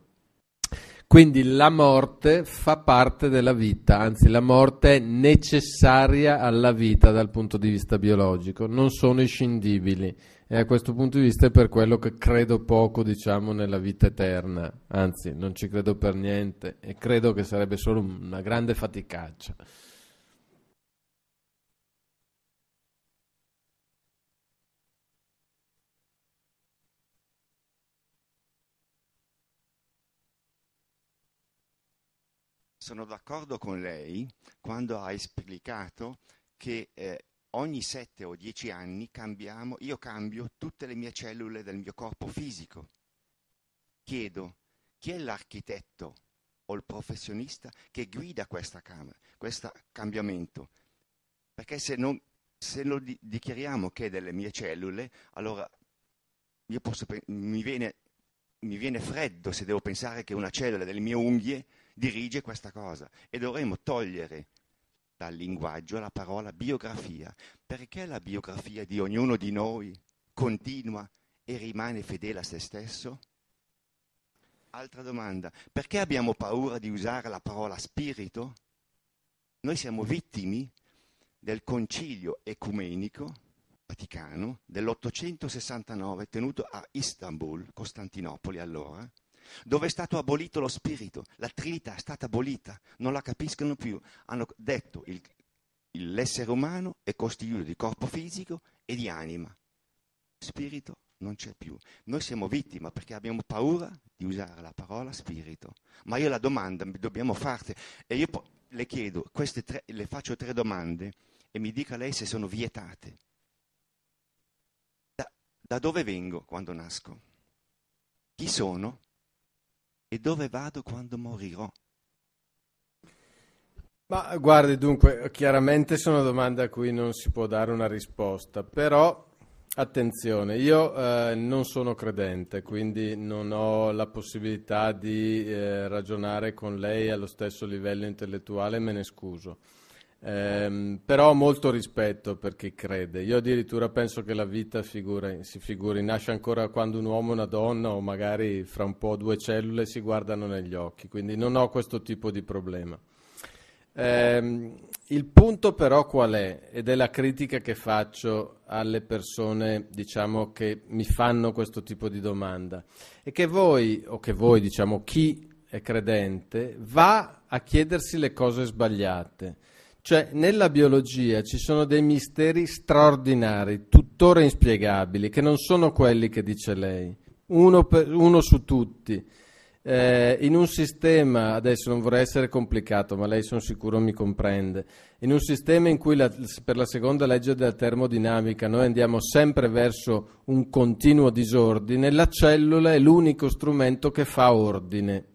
[SPEAKER 3] Quindi la morte fa parte della vita, anzi la morte è necessaria alla vita dal punto di vista biologico, non sono inscindibili e a questo punto di vista è per quello che credo poco diciamo nella vita eterna, anzi non ci credo per niente e credo che sarebbe solo una grande faticaccia.
[SPEAKER 5] sono d'accordo con lei quando ha esplicato che eh, ogni 7 o 10 anni cambiamo, io cambio tutte le mie cellule del mio corpo fisico. Chiedo, chi è l'architetto o il professionista che guida questa camera, questo cambiamento? Perché se, non, se lo di- dichiariamo che è delle mie cellule, allora posso, mi, viene, mi viene freddo se devo pensare che una cellula delle mie unghie dirige questa cosa e dovremmo togliere dal linguaggio la parola biografia, perché la biografia di ognuno di noi continua e rimane fedele a se stesso? Altra domanda, perché abbiamo paura di usare la parola spirito? Noi siamo vittimi del concilio ecumenico vaticano dell'869 tenuto a Istanbul, Costantinopoli allora, dove è stato abolito lo spirito, la Trinità è stata abolita, non la capiscono più. Hanno detto che l'essere umano è costituito di corpo fisico e di anima. Spirito non c'è più. Noi siamo vittima perché abbiamo paura di usare la parola spirito. Ma io la domanda dobbiamo farti e io po- le chiedo, queste tre, le faccio tre domande e mi dica lei se sono vietate. Da, da dove vengo quando nasco? Chi sono? e dove vado quando morirò? Ma guardi, dunque, chiaramente sono domande
[SPEAKER 3] a cui non si può dare una risposta, però attenzione, io eh, non sono credente, quindi non ho la possibilità di eh, ragionare con lei allo stesso livello intellettuale, me ne scuso. Ehm, però molto rispetto per chi crede. Io addirittura penso che la vita figura, si figuri, nasce ancora quando un uomo e una donna o magari fra un po' due cellule si guardano negli occhi, quindi non ho questo tipo di problema. Ehm, il punto però qual è? Ed è la critica che faccio alle persone diciamo, che mi fanno questo tipo di domanda. È che voi, o che voi, diciamo, chi è credente, va a chiedersi le cose sbagliate. Cioè, nella biologia ci sono dei misteri straordinari, tuttora inspiegabili, che non sono quelli che dice lei, uno, per, uno su tutti. Eh, in un sistema, adesso non vorrei essere complicato, ma lei sono sicuro mi comprende, in un sistema in cui la, per la seconda legge della termodinamica noi andiamo sempre verso un continuo disordine, la cellula è l'unico strumento che fa ordine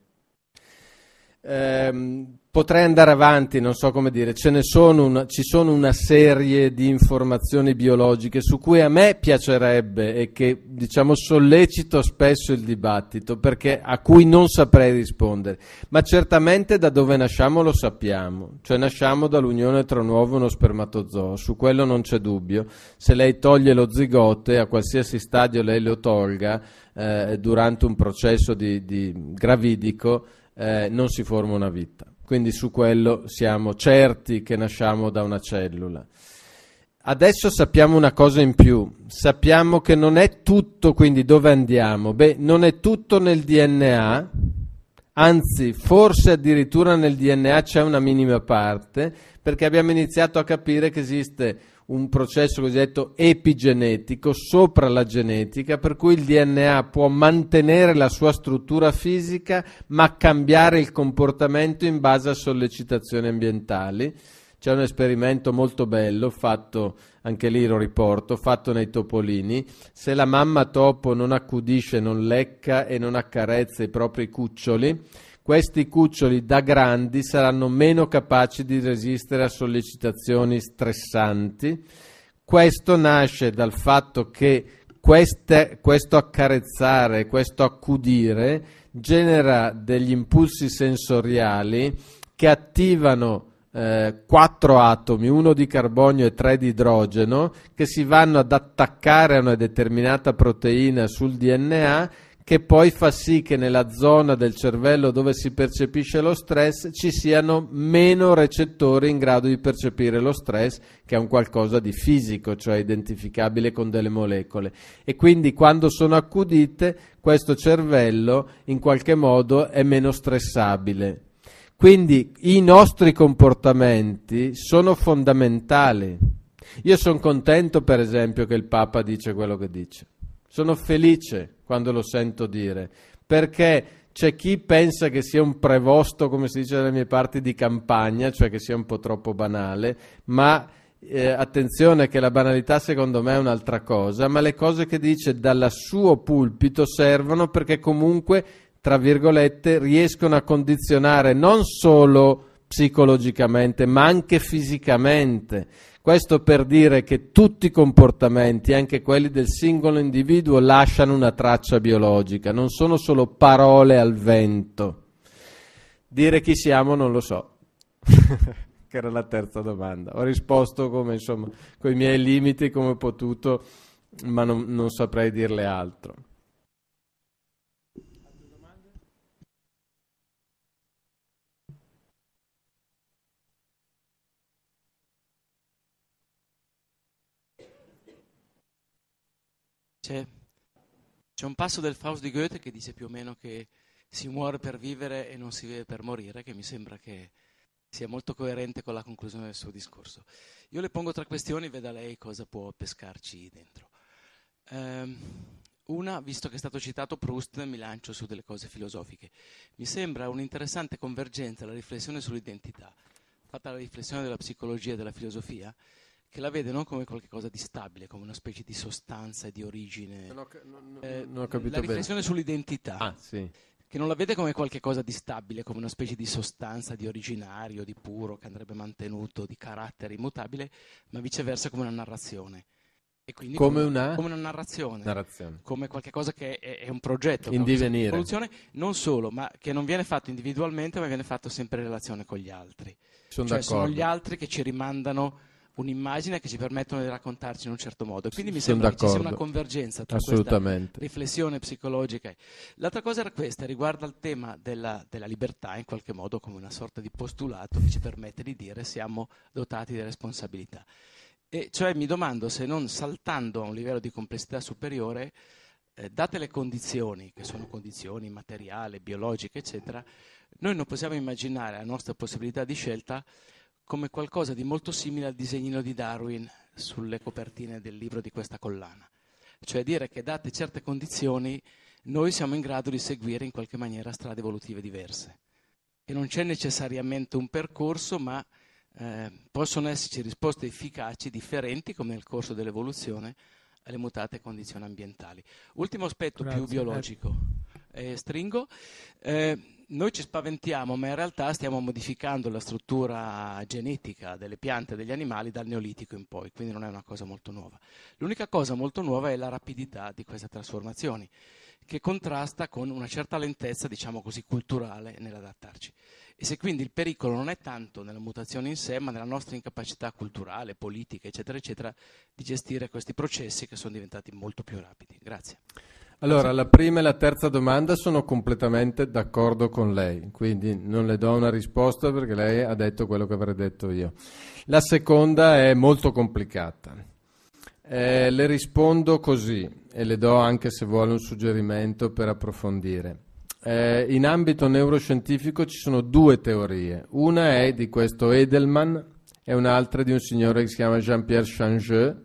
[SPEAKER 3] ehm, potrei andare avanti, non so come dire, sono una, ci sono una serie di informazioni biologiche su cui a me piacerebbe e che diciamo sollecito spesso il dibattito perché a cui non saprei rispondere, ma certamente da dove nasciamo lo sappiamo, cioè nasciamo dall'unione tra un uovo e uno spermatozoo, su quello non c'è dubbio, se lei toglie lo zigote a qualsiasi stadio lei lo tolga eh, durante un processo di, di gravidico, eh, non si forma una vita. Quindi su quello siamo certi che nasciamo da una cellula. Adesso sappiamo una cosa in più, sappiamo che non è tutto, quindi dove andiamo? Beh, non è tutto nel DNA, anzi forse addirittura nel DNA c'è una minima parte, perché abbiamo iniziato a capire che esiste un processo cosiddetto epigenetico sopra la genetica, per cui il DNA può mantenere la sua struttura fisica ma cambiare il comportamento in base a sollecitazioni ambientali. C'è un esperimento molto bello fatto, anche lì lo riporto, fatto nei topolini. Se la mamma topo non accudisce, non lecca e non accarezza i propri cuccioli, questi cuccioli da grandi saranno meno capaci di resistere a sollecitazioni stressanti. Questo nasce dal fatto che queste, questo accarezzare, questo accudire genera degli impulsi sensoriali che attivano eh, quattro atomi, uno di carbonio e tre di idrogeno, che si vanno ad attaccare a una determinata proteina sul DNA che poi fa sì che nella zona del cervello dove si percepisce lo stress ci siano meno recettori in grado di percepire lo stress, che è un qualcosa di fisico, cioè identificabile con delle molecole. E quindi quando sono accudite, questo cervello in qualche modo è meno stressabile. Quindi i nostri comportamenti sono fondamentali. Io sono contento, per esempio, che il Papa dice quello che dice sono felice quando lo sento dire, perché c'è chi pensa che sia un prevosto, come si dice dalle mie parti, di campagna, cioè che sia un po' troppo banale, ma eh, attenzione che la banalità secondo me è un'altra cosa, ma le cose che dice dal suo pulpito servono perché comunque, tra virgolette, riescono a condizionare non solo psicologicamente, ma anche fisicamente questo per dire che tutti i comportamenti, anche quelli del singolo individuo, lasciano una traccia biologica, non sono solo parole al vento. Dire chi siamo non lo so, *laughs* che era la terza domanda. Ho risposto come, insomma, con i miei limiti, come ho potuto, ma non, non saprei dirle altro.
[SPEAKER 4] C'è, c'è un passo del Faust di Goethe che dice più o meno che si muore per vivere e non si vive per morire, che mi sembra che sia molto coerente con la conclusione del suo discorso. Io le pongo tre questioni, veda lei cosa può pescarci dentro. Um, una, visto che è stato citato Proust, mi lancio su delle cose filosofiche. Mi sembra un'interessante convergenza la riflessione sull'identità, fatta la riflessione della psicologia e della filosofia, che la vede non come qualcosa di stabile, come una specie di sostanza e di origine. Non ho, eh, capito bene. la riflessione bene. sull'identità. Ah, sì. Che non la vede come qualcosa di stabile, come una specie di sostanza, di originario, di puro, che andrebbe mantenuto, di carattere immutabile, ma viceversa come una narrazione. Come, come, una, come una narrazione, narrazione, come qualcosa che è, è un progetto, in divenire. non solo, ma che non viene fatto individualmente, ma viene fatto sempre in relazione con gli altri. Sono cioè, d'accordo. sono gli altri che ci rimandano un'immagine che ci permettono di raccontarci in un certo modo. Quindi sì, mi sembra che ci sia una convergenza tra questa riflessione psicologica. L'altra cosa era questa, riguarda il tema della, della, libertà, in qualche modo come una sorta di postulato che ci permette di dire siamo dotati di responsabilità. E cioè mi domando se non saltando a un livello di complessità superiore, eh, date le condizioni, che sono condizioni materiali, biologiche, eccetera, noi non possiamo immaginare la nostra possibilità di scelta come qualcosa di molto simile al disegnino di Darwin sulle copertine del libro di questa collana. Cioè dire che date certe condizioni noi siamo in grado di seguire in qualche maniera strade evolutive diverse. E non c'è necessariamente un percorso, ma eh, possono esserci risposte efficaci differenti, come nel corso dell'evoluzione, alle mutate condizioni ambientali. Ultimo aspetto Grazie, più biologico. Eh, stringo. Eh, noi ci spaventiamo, ma in realtà stiamo modificando la struttura genetica delle piante e degli animali dal Neolitico in poi, quindi non è una cosa molto nuova. L'unica cosa molto nuova è la rapidità di queste trasformazioni, che contrasta con una certa lentezza, diciamo così, culturale nell'adattarci. E se quindi il pericolo non è tanto nella mutazione in sé, ma nella nostra incapacità culturale, politica, eccetera, eccetera, di gestire questi processi che sono diventati molto più rapidi. Grazie. Allora,
[SPEAKER 3] la prima e la terza domanda sono completamente d'accordo con lei, quindi non le do una risposta perché lei ha detto quello che avrei detto io. La seconda è molto complicata. Eh, le rispondo così e le do anche se vuole un suggerimento per approfondire. Eh, in ambito neuroscientifico ci sono due teorie, una è di questo Edelman e un'altra di un signore che si chiama Jean-Pierre Changeux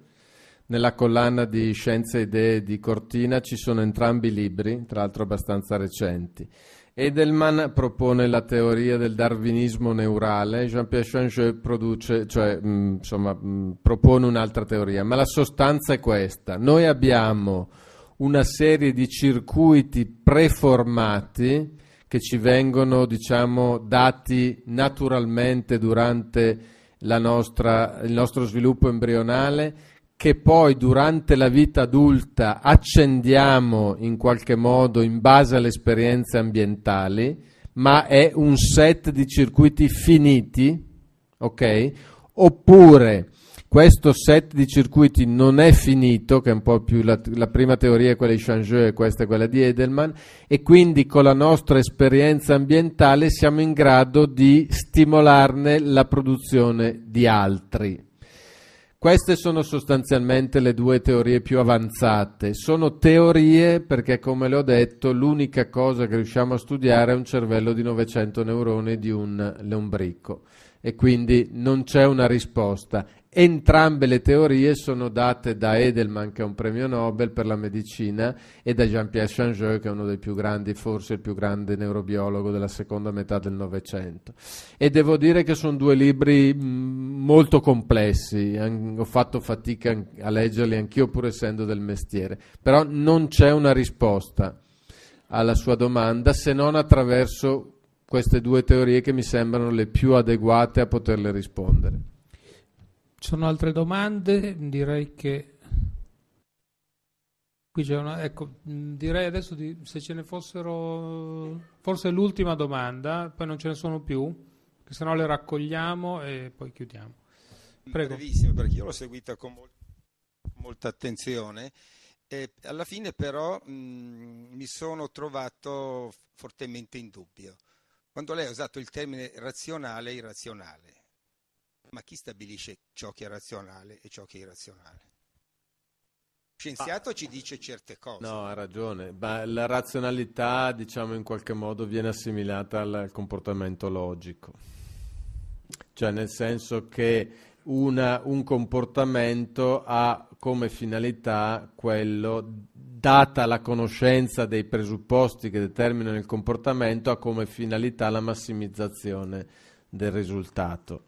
[SPEAKER 3] nella collana di Scienze e Idee di Cortina ci sono entrambi i libri, tra l'altro abbastanza recenti. Edelman propone la teoria del darwinismo neurale, Jean-Pierre Changeux produce, cioè, mh, mm, insomma, mh, mm, propone un'altra teoria, ma la sostanza è questa. Noi abbiamo una serie di circuiti preformati che ci vengono diciamo, dati naturalmente durante nostra, il nostro sviluppo embrionale che poi durante la vita adulta accendiamo in qualche modo in base alle esperienze ambientali, ma è un set di circuiti finiti, ok? Oppure questo set di circuiti non è finito, che è un po' più la, la prima teoria è quella di Changeux e questa è quella di Edelman, e quindi con la nostra esperienza ambientale siamo in grado di stimolarne la produzione di altri. Queste sono sostanzialmente le due teorie più avanzate. Sono teorie perché, come le ho detto, l'unica cosa che riusciamo a studiare è un cervello di 900 neuroni di un lombrico e quindi non c'è una risposta. Entrambe le teorie sono date da Edelman, che è un premio Nobel per la medicina, e da Jean-Pierre Changeux, che è uno dei più grandi, forse il più grande neurobiologo della seconda metà del Novecento. E devo dire che sono due libri molto complessi, ho fatto fatica a leggerli anch'io, pur essendo del mestiere, però non c'è una risposta alla sua domanda se non attraverso queste due teorie che mi sembrano le più adeguate a poterle rispondere.
[SPEAKER 2] Ci sono altre domande? Direi che qui c'è una. Ecco, direi adesso di, se ce ne fossero. Forse l'ultima domanda, poi non ce ne sono più, che se no le raccogliamo e poi chiudiamo. Prego. Brevissimo, perché io l'ho
[SPEAKER 1] seguita con molta attenzione. E alla fine però mh, mi sono trovato fortemente in dubbio. Quando lei ha usato il termine razionale e irrazionale, ma chi stabilisce ciò che è razionale e ciò che è irrazionale? Scienziato ah, ci dice certe cose. No, ha
[SPEAKER 3] ragione. Beh, la razionalità, diciamo, in qualche modo viene assimilata al comportamento logico. Cioè, nel senso che una, un comportamento ha come finalità quello, data la conoscenza dei presupposti che determinano il comportamento, ha come finalità la massimizzazione del risultato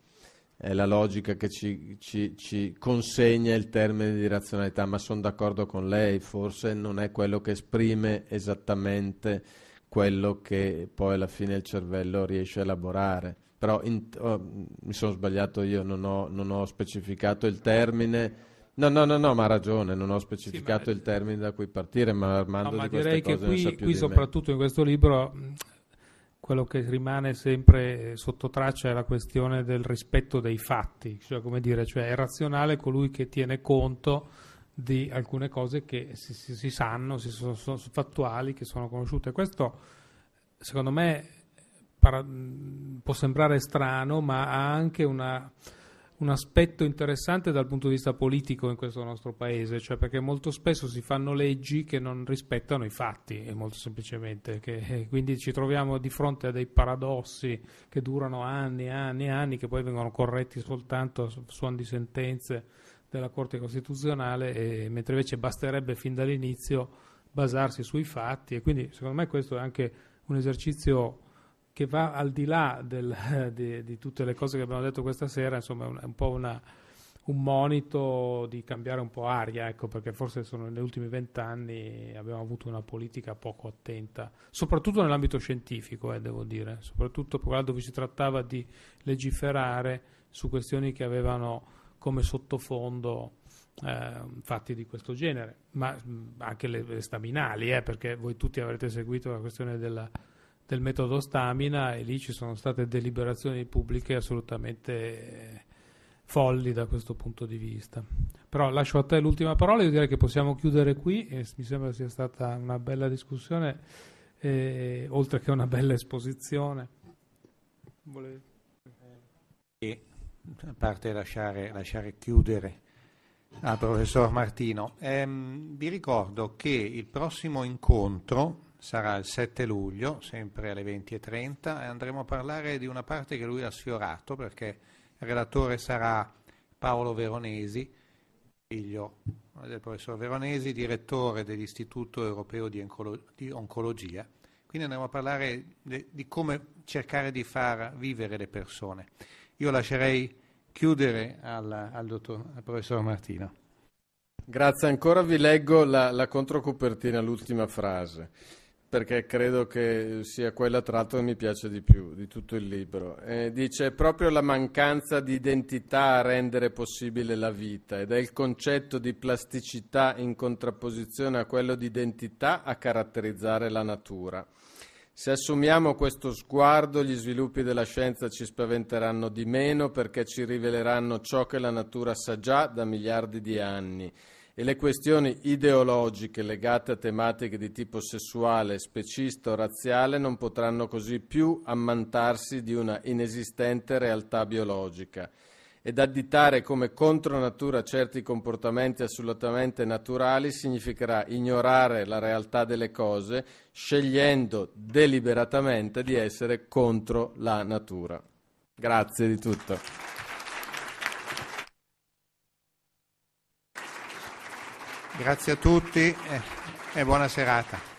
[SPEAKER 3] è la logica che ci, ci, ci consegna il termine di razionalità, ma sono d'accordo con lei, forse non è quello che esprime esattamente quello che poi alla fine il cervello riesce a elaborare. Però in, oh, mi sono sbagliato io, non ho, non ho, specificato il termine. No, no, no, no, ma ha ragione, non ho specificato sì, il eh, termine da cui partire, ma Armando no, ma di queste direi cose che qui, qui soprattutto
[SPEAKER 2] in questo libro quello che rimane sempre eh, sotto traccia è la questione del rispetto dei fatti, cioè, come dire, cioè è razionale colui che tiene conto di alcune cose che si, si, si sanno, si sono, sono, fattuali, che sono conosciute. Questo, secondo me, para, può sembrare strano, ma ha anche una un aspetto interessante dal punto di vista politico in questo nostro paese, cioè perché molto spesso si fanno leggi che non rispettano i fatti, e molto semplicemente, che, eh, quindi ci troviamo di fronte a dei paradossi che durano anni e anni e anni, che poi vengono corretti soltanto a suon di sentenze della Corte Costituzionale, e, mentre invece basterebbe fin dall'inizio basarsi sui fatti e quindi secondo me questo è anche un esercizio che va al di là del, *laughs* di, di, tutte le cose che abbiamo detto questa sera, insomma è un, è un po' una, un monito di cambiare un po' aria, ecco, perché forse sono negli ultimi vent'anni abbiamo avuto una politica poco attenta, soprattutto nell'ambito scientifico, eh, devo dire, soprattutto dove si trattava di legiferare su questioni che avevano come sottofondo eh, fatti di questo genere, ma anche le, le staminali, eh, perché voi tutti avrete seguito la questione della del metodo stamina e lì ci sono state deliberazioni pubbliche assolutamente folli da questo punto di vista. Però lascio a te l'ultima parola, io direi che possiamo chiudere qui, e mi sembra sia stata una bella discussione, eh, oltre che una bella esposizione.
[SPEAKER 1] E a parte lasciare, lasciare chiudere al professor Martino, ehm, vi ricordo che il prossimo incontro sarà il 7 luglio, sempre alle 20.30, e andremo a parlare di una parte che lui ha sfiorato, perché il relatore sarà Paolo Veronesi, figlio del professor Veronesi, direttore dell'Istituto Europeo di, Oncolo- di Oncologia. Quindi andremo a parlare de- di come cercare di far vivere le persone. Io lascerei chiudere al, al, dottor, al professor
[SPEAKER 3] Martino. Grazie ancora, vi leggo la, la controcopertina, l'ultima frase perché credo che sia quella tra l'altro che mi piace di più di tutto il libro. Eh, dice è proprio la mancanza di identità a rendere possibile la vita ed è il concetto di plasticità in contrapposizione a quello di identità a caratterizzare la natura. Se assumiamo questo sguardo, gli sviluppi della scienza ci spaventeranno di meno perché ci riveleranno ciò che la natura sa già da miliardi di anni e le questioni ideologiche legate a tematiche di tipo sessuale, specista o razziale non potranno così più ammantarsi di una inesistente realtà biologica ed additare come contro natura certi comportamenti assolutamente naturali significherà ignorare la realtà delle cose scegliendo deliberatamente di essere contro la natura. Grazie di tutto.
[SPEAKER 1] Grazie a tutti e buona serata.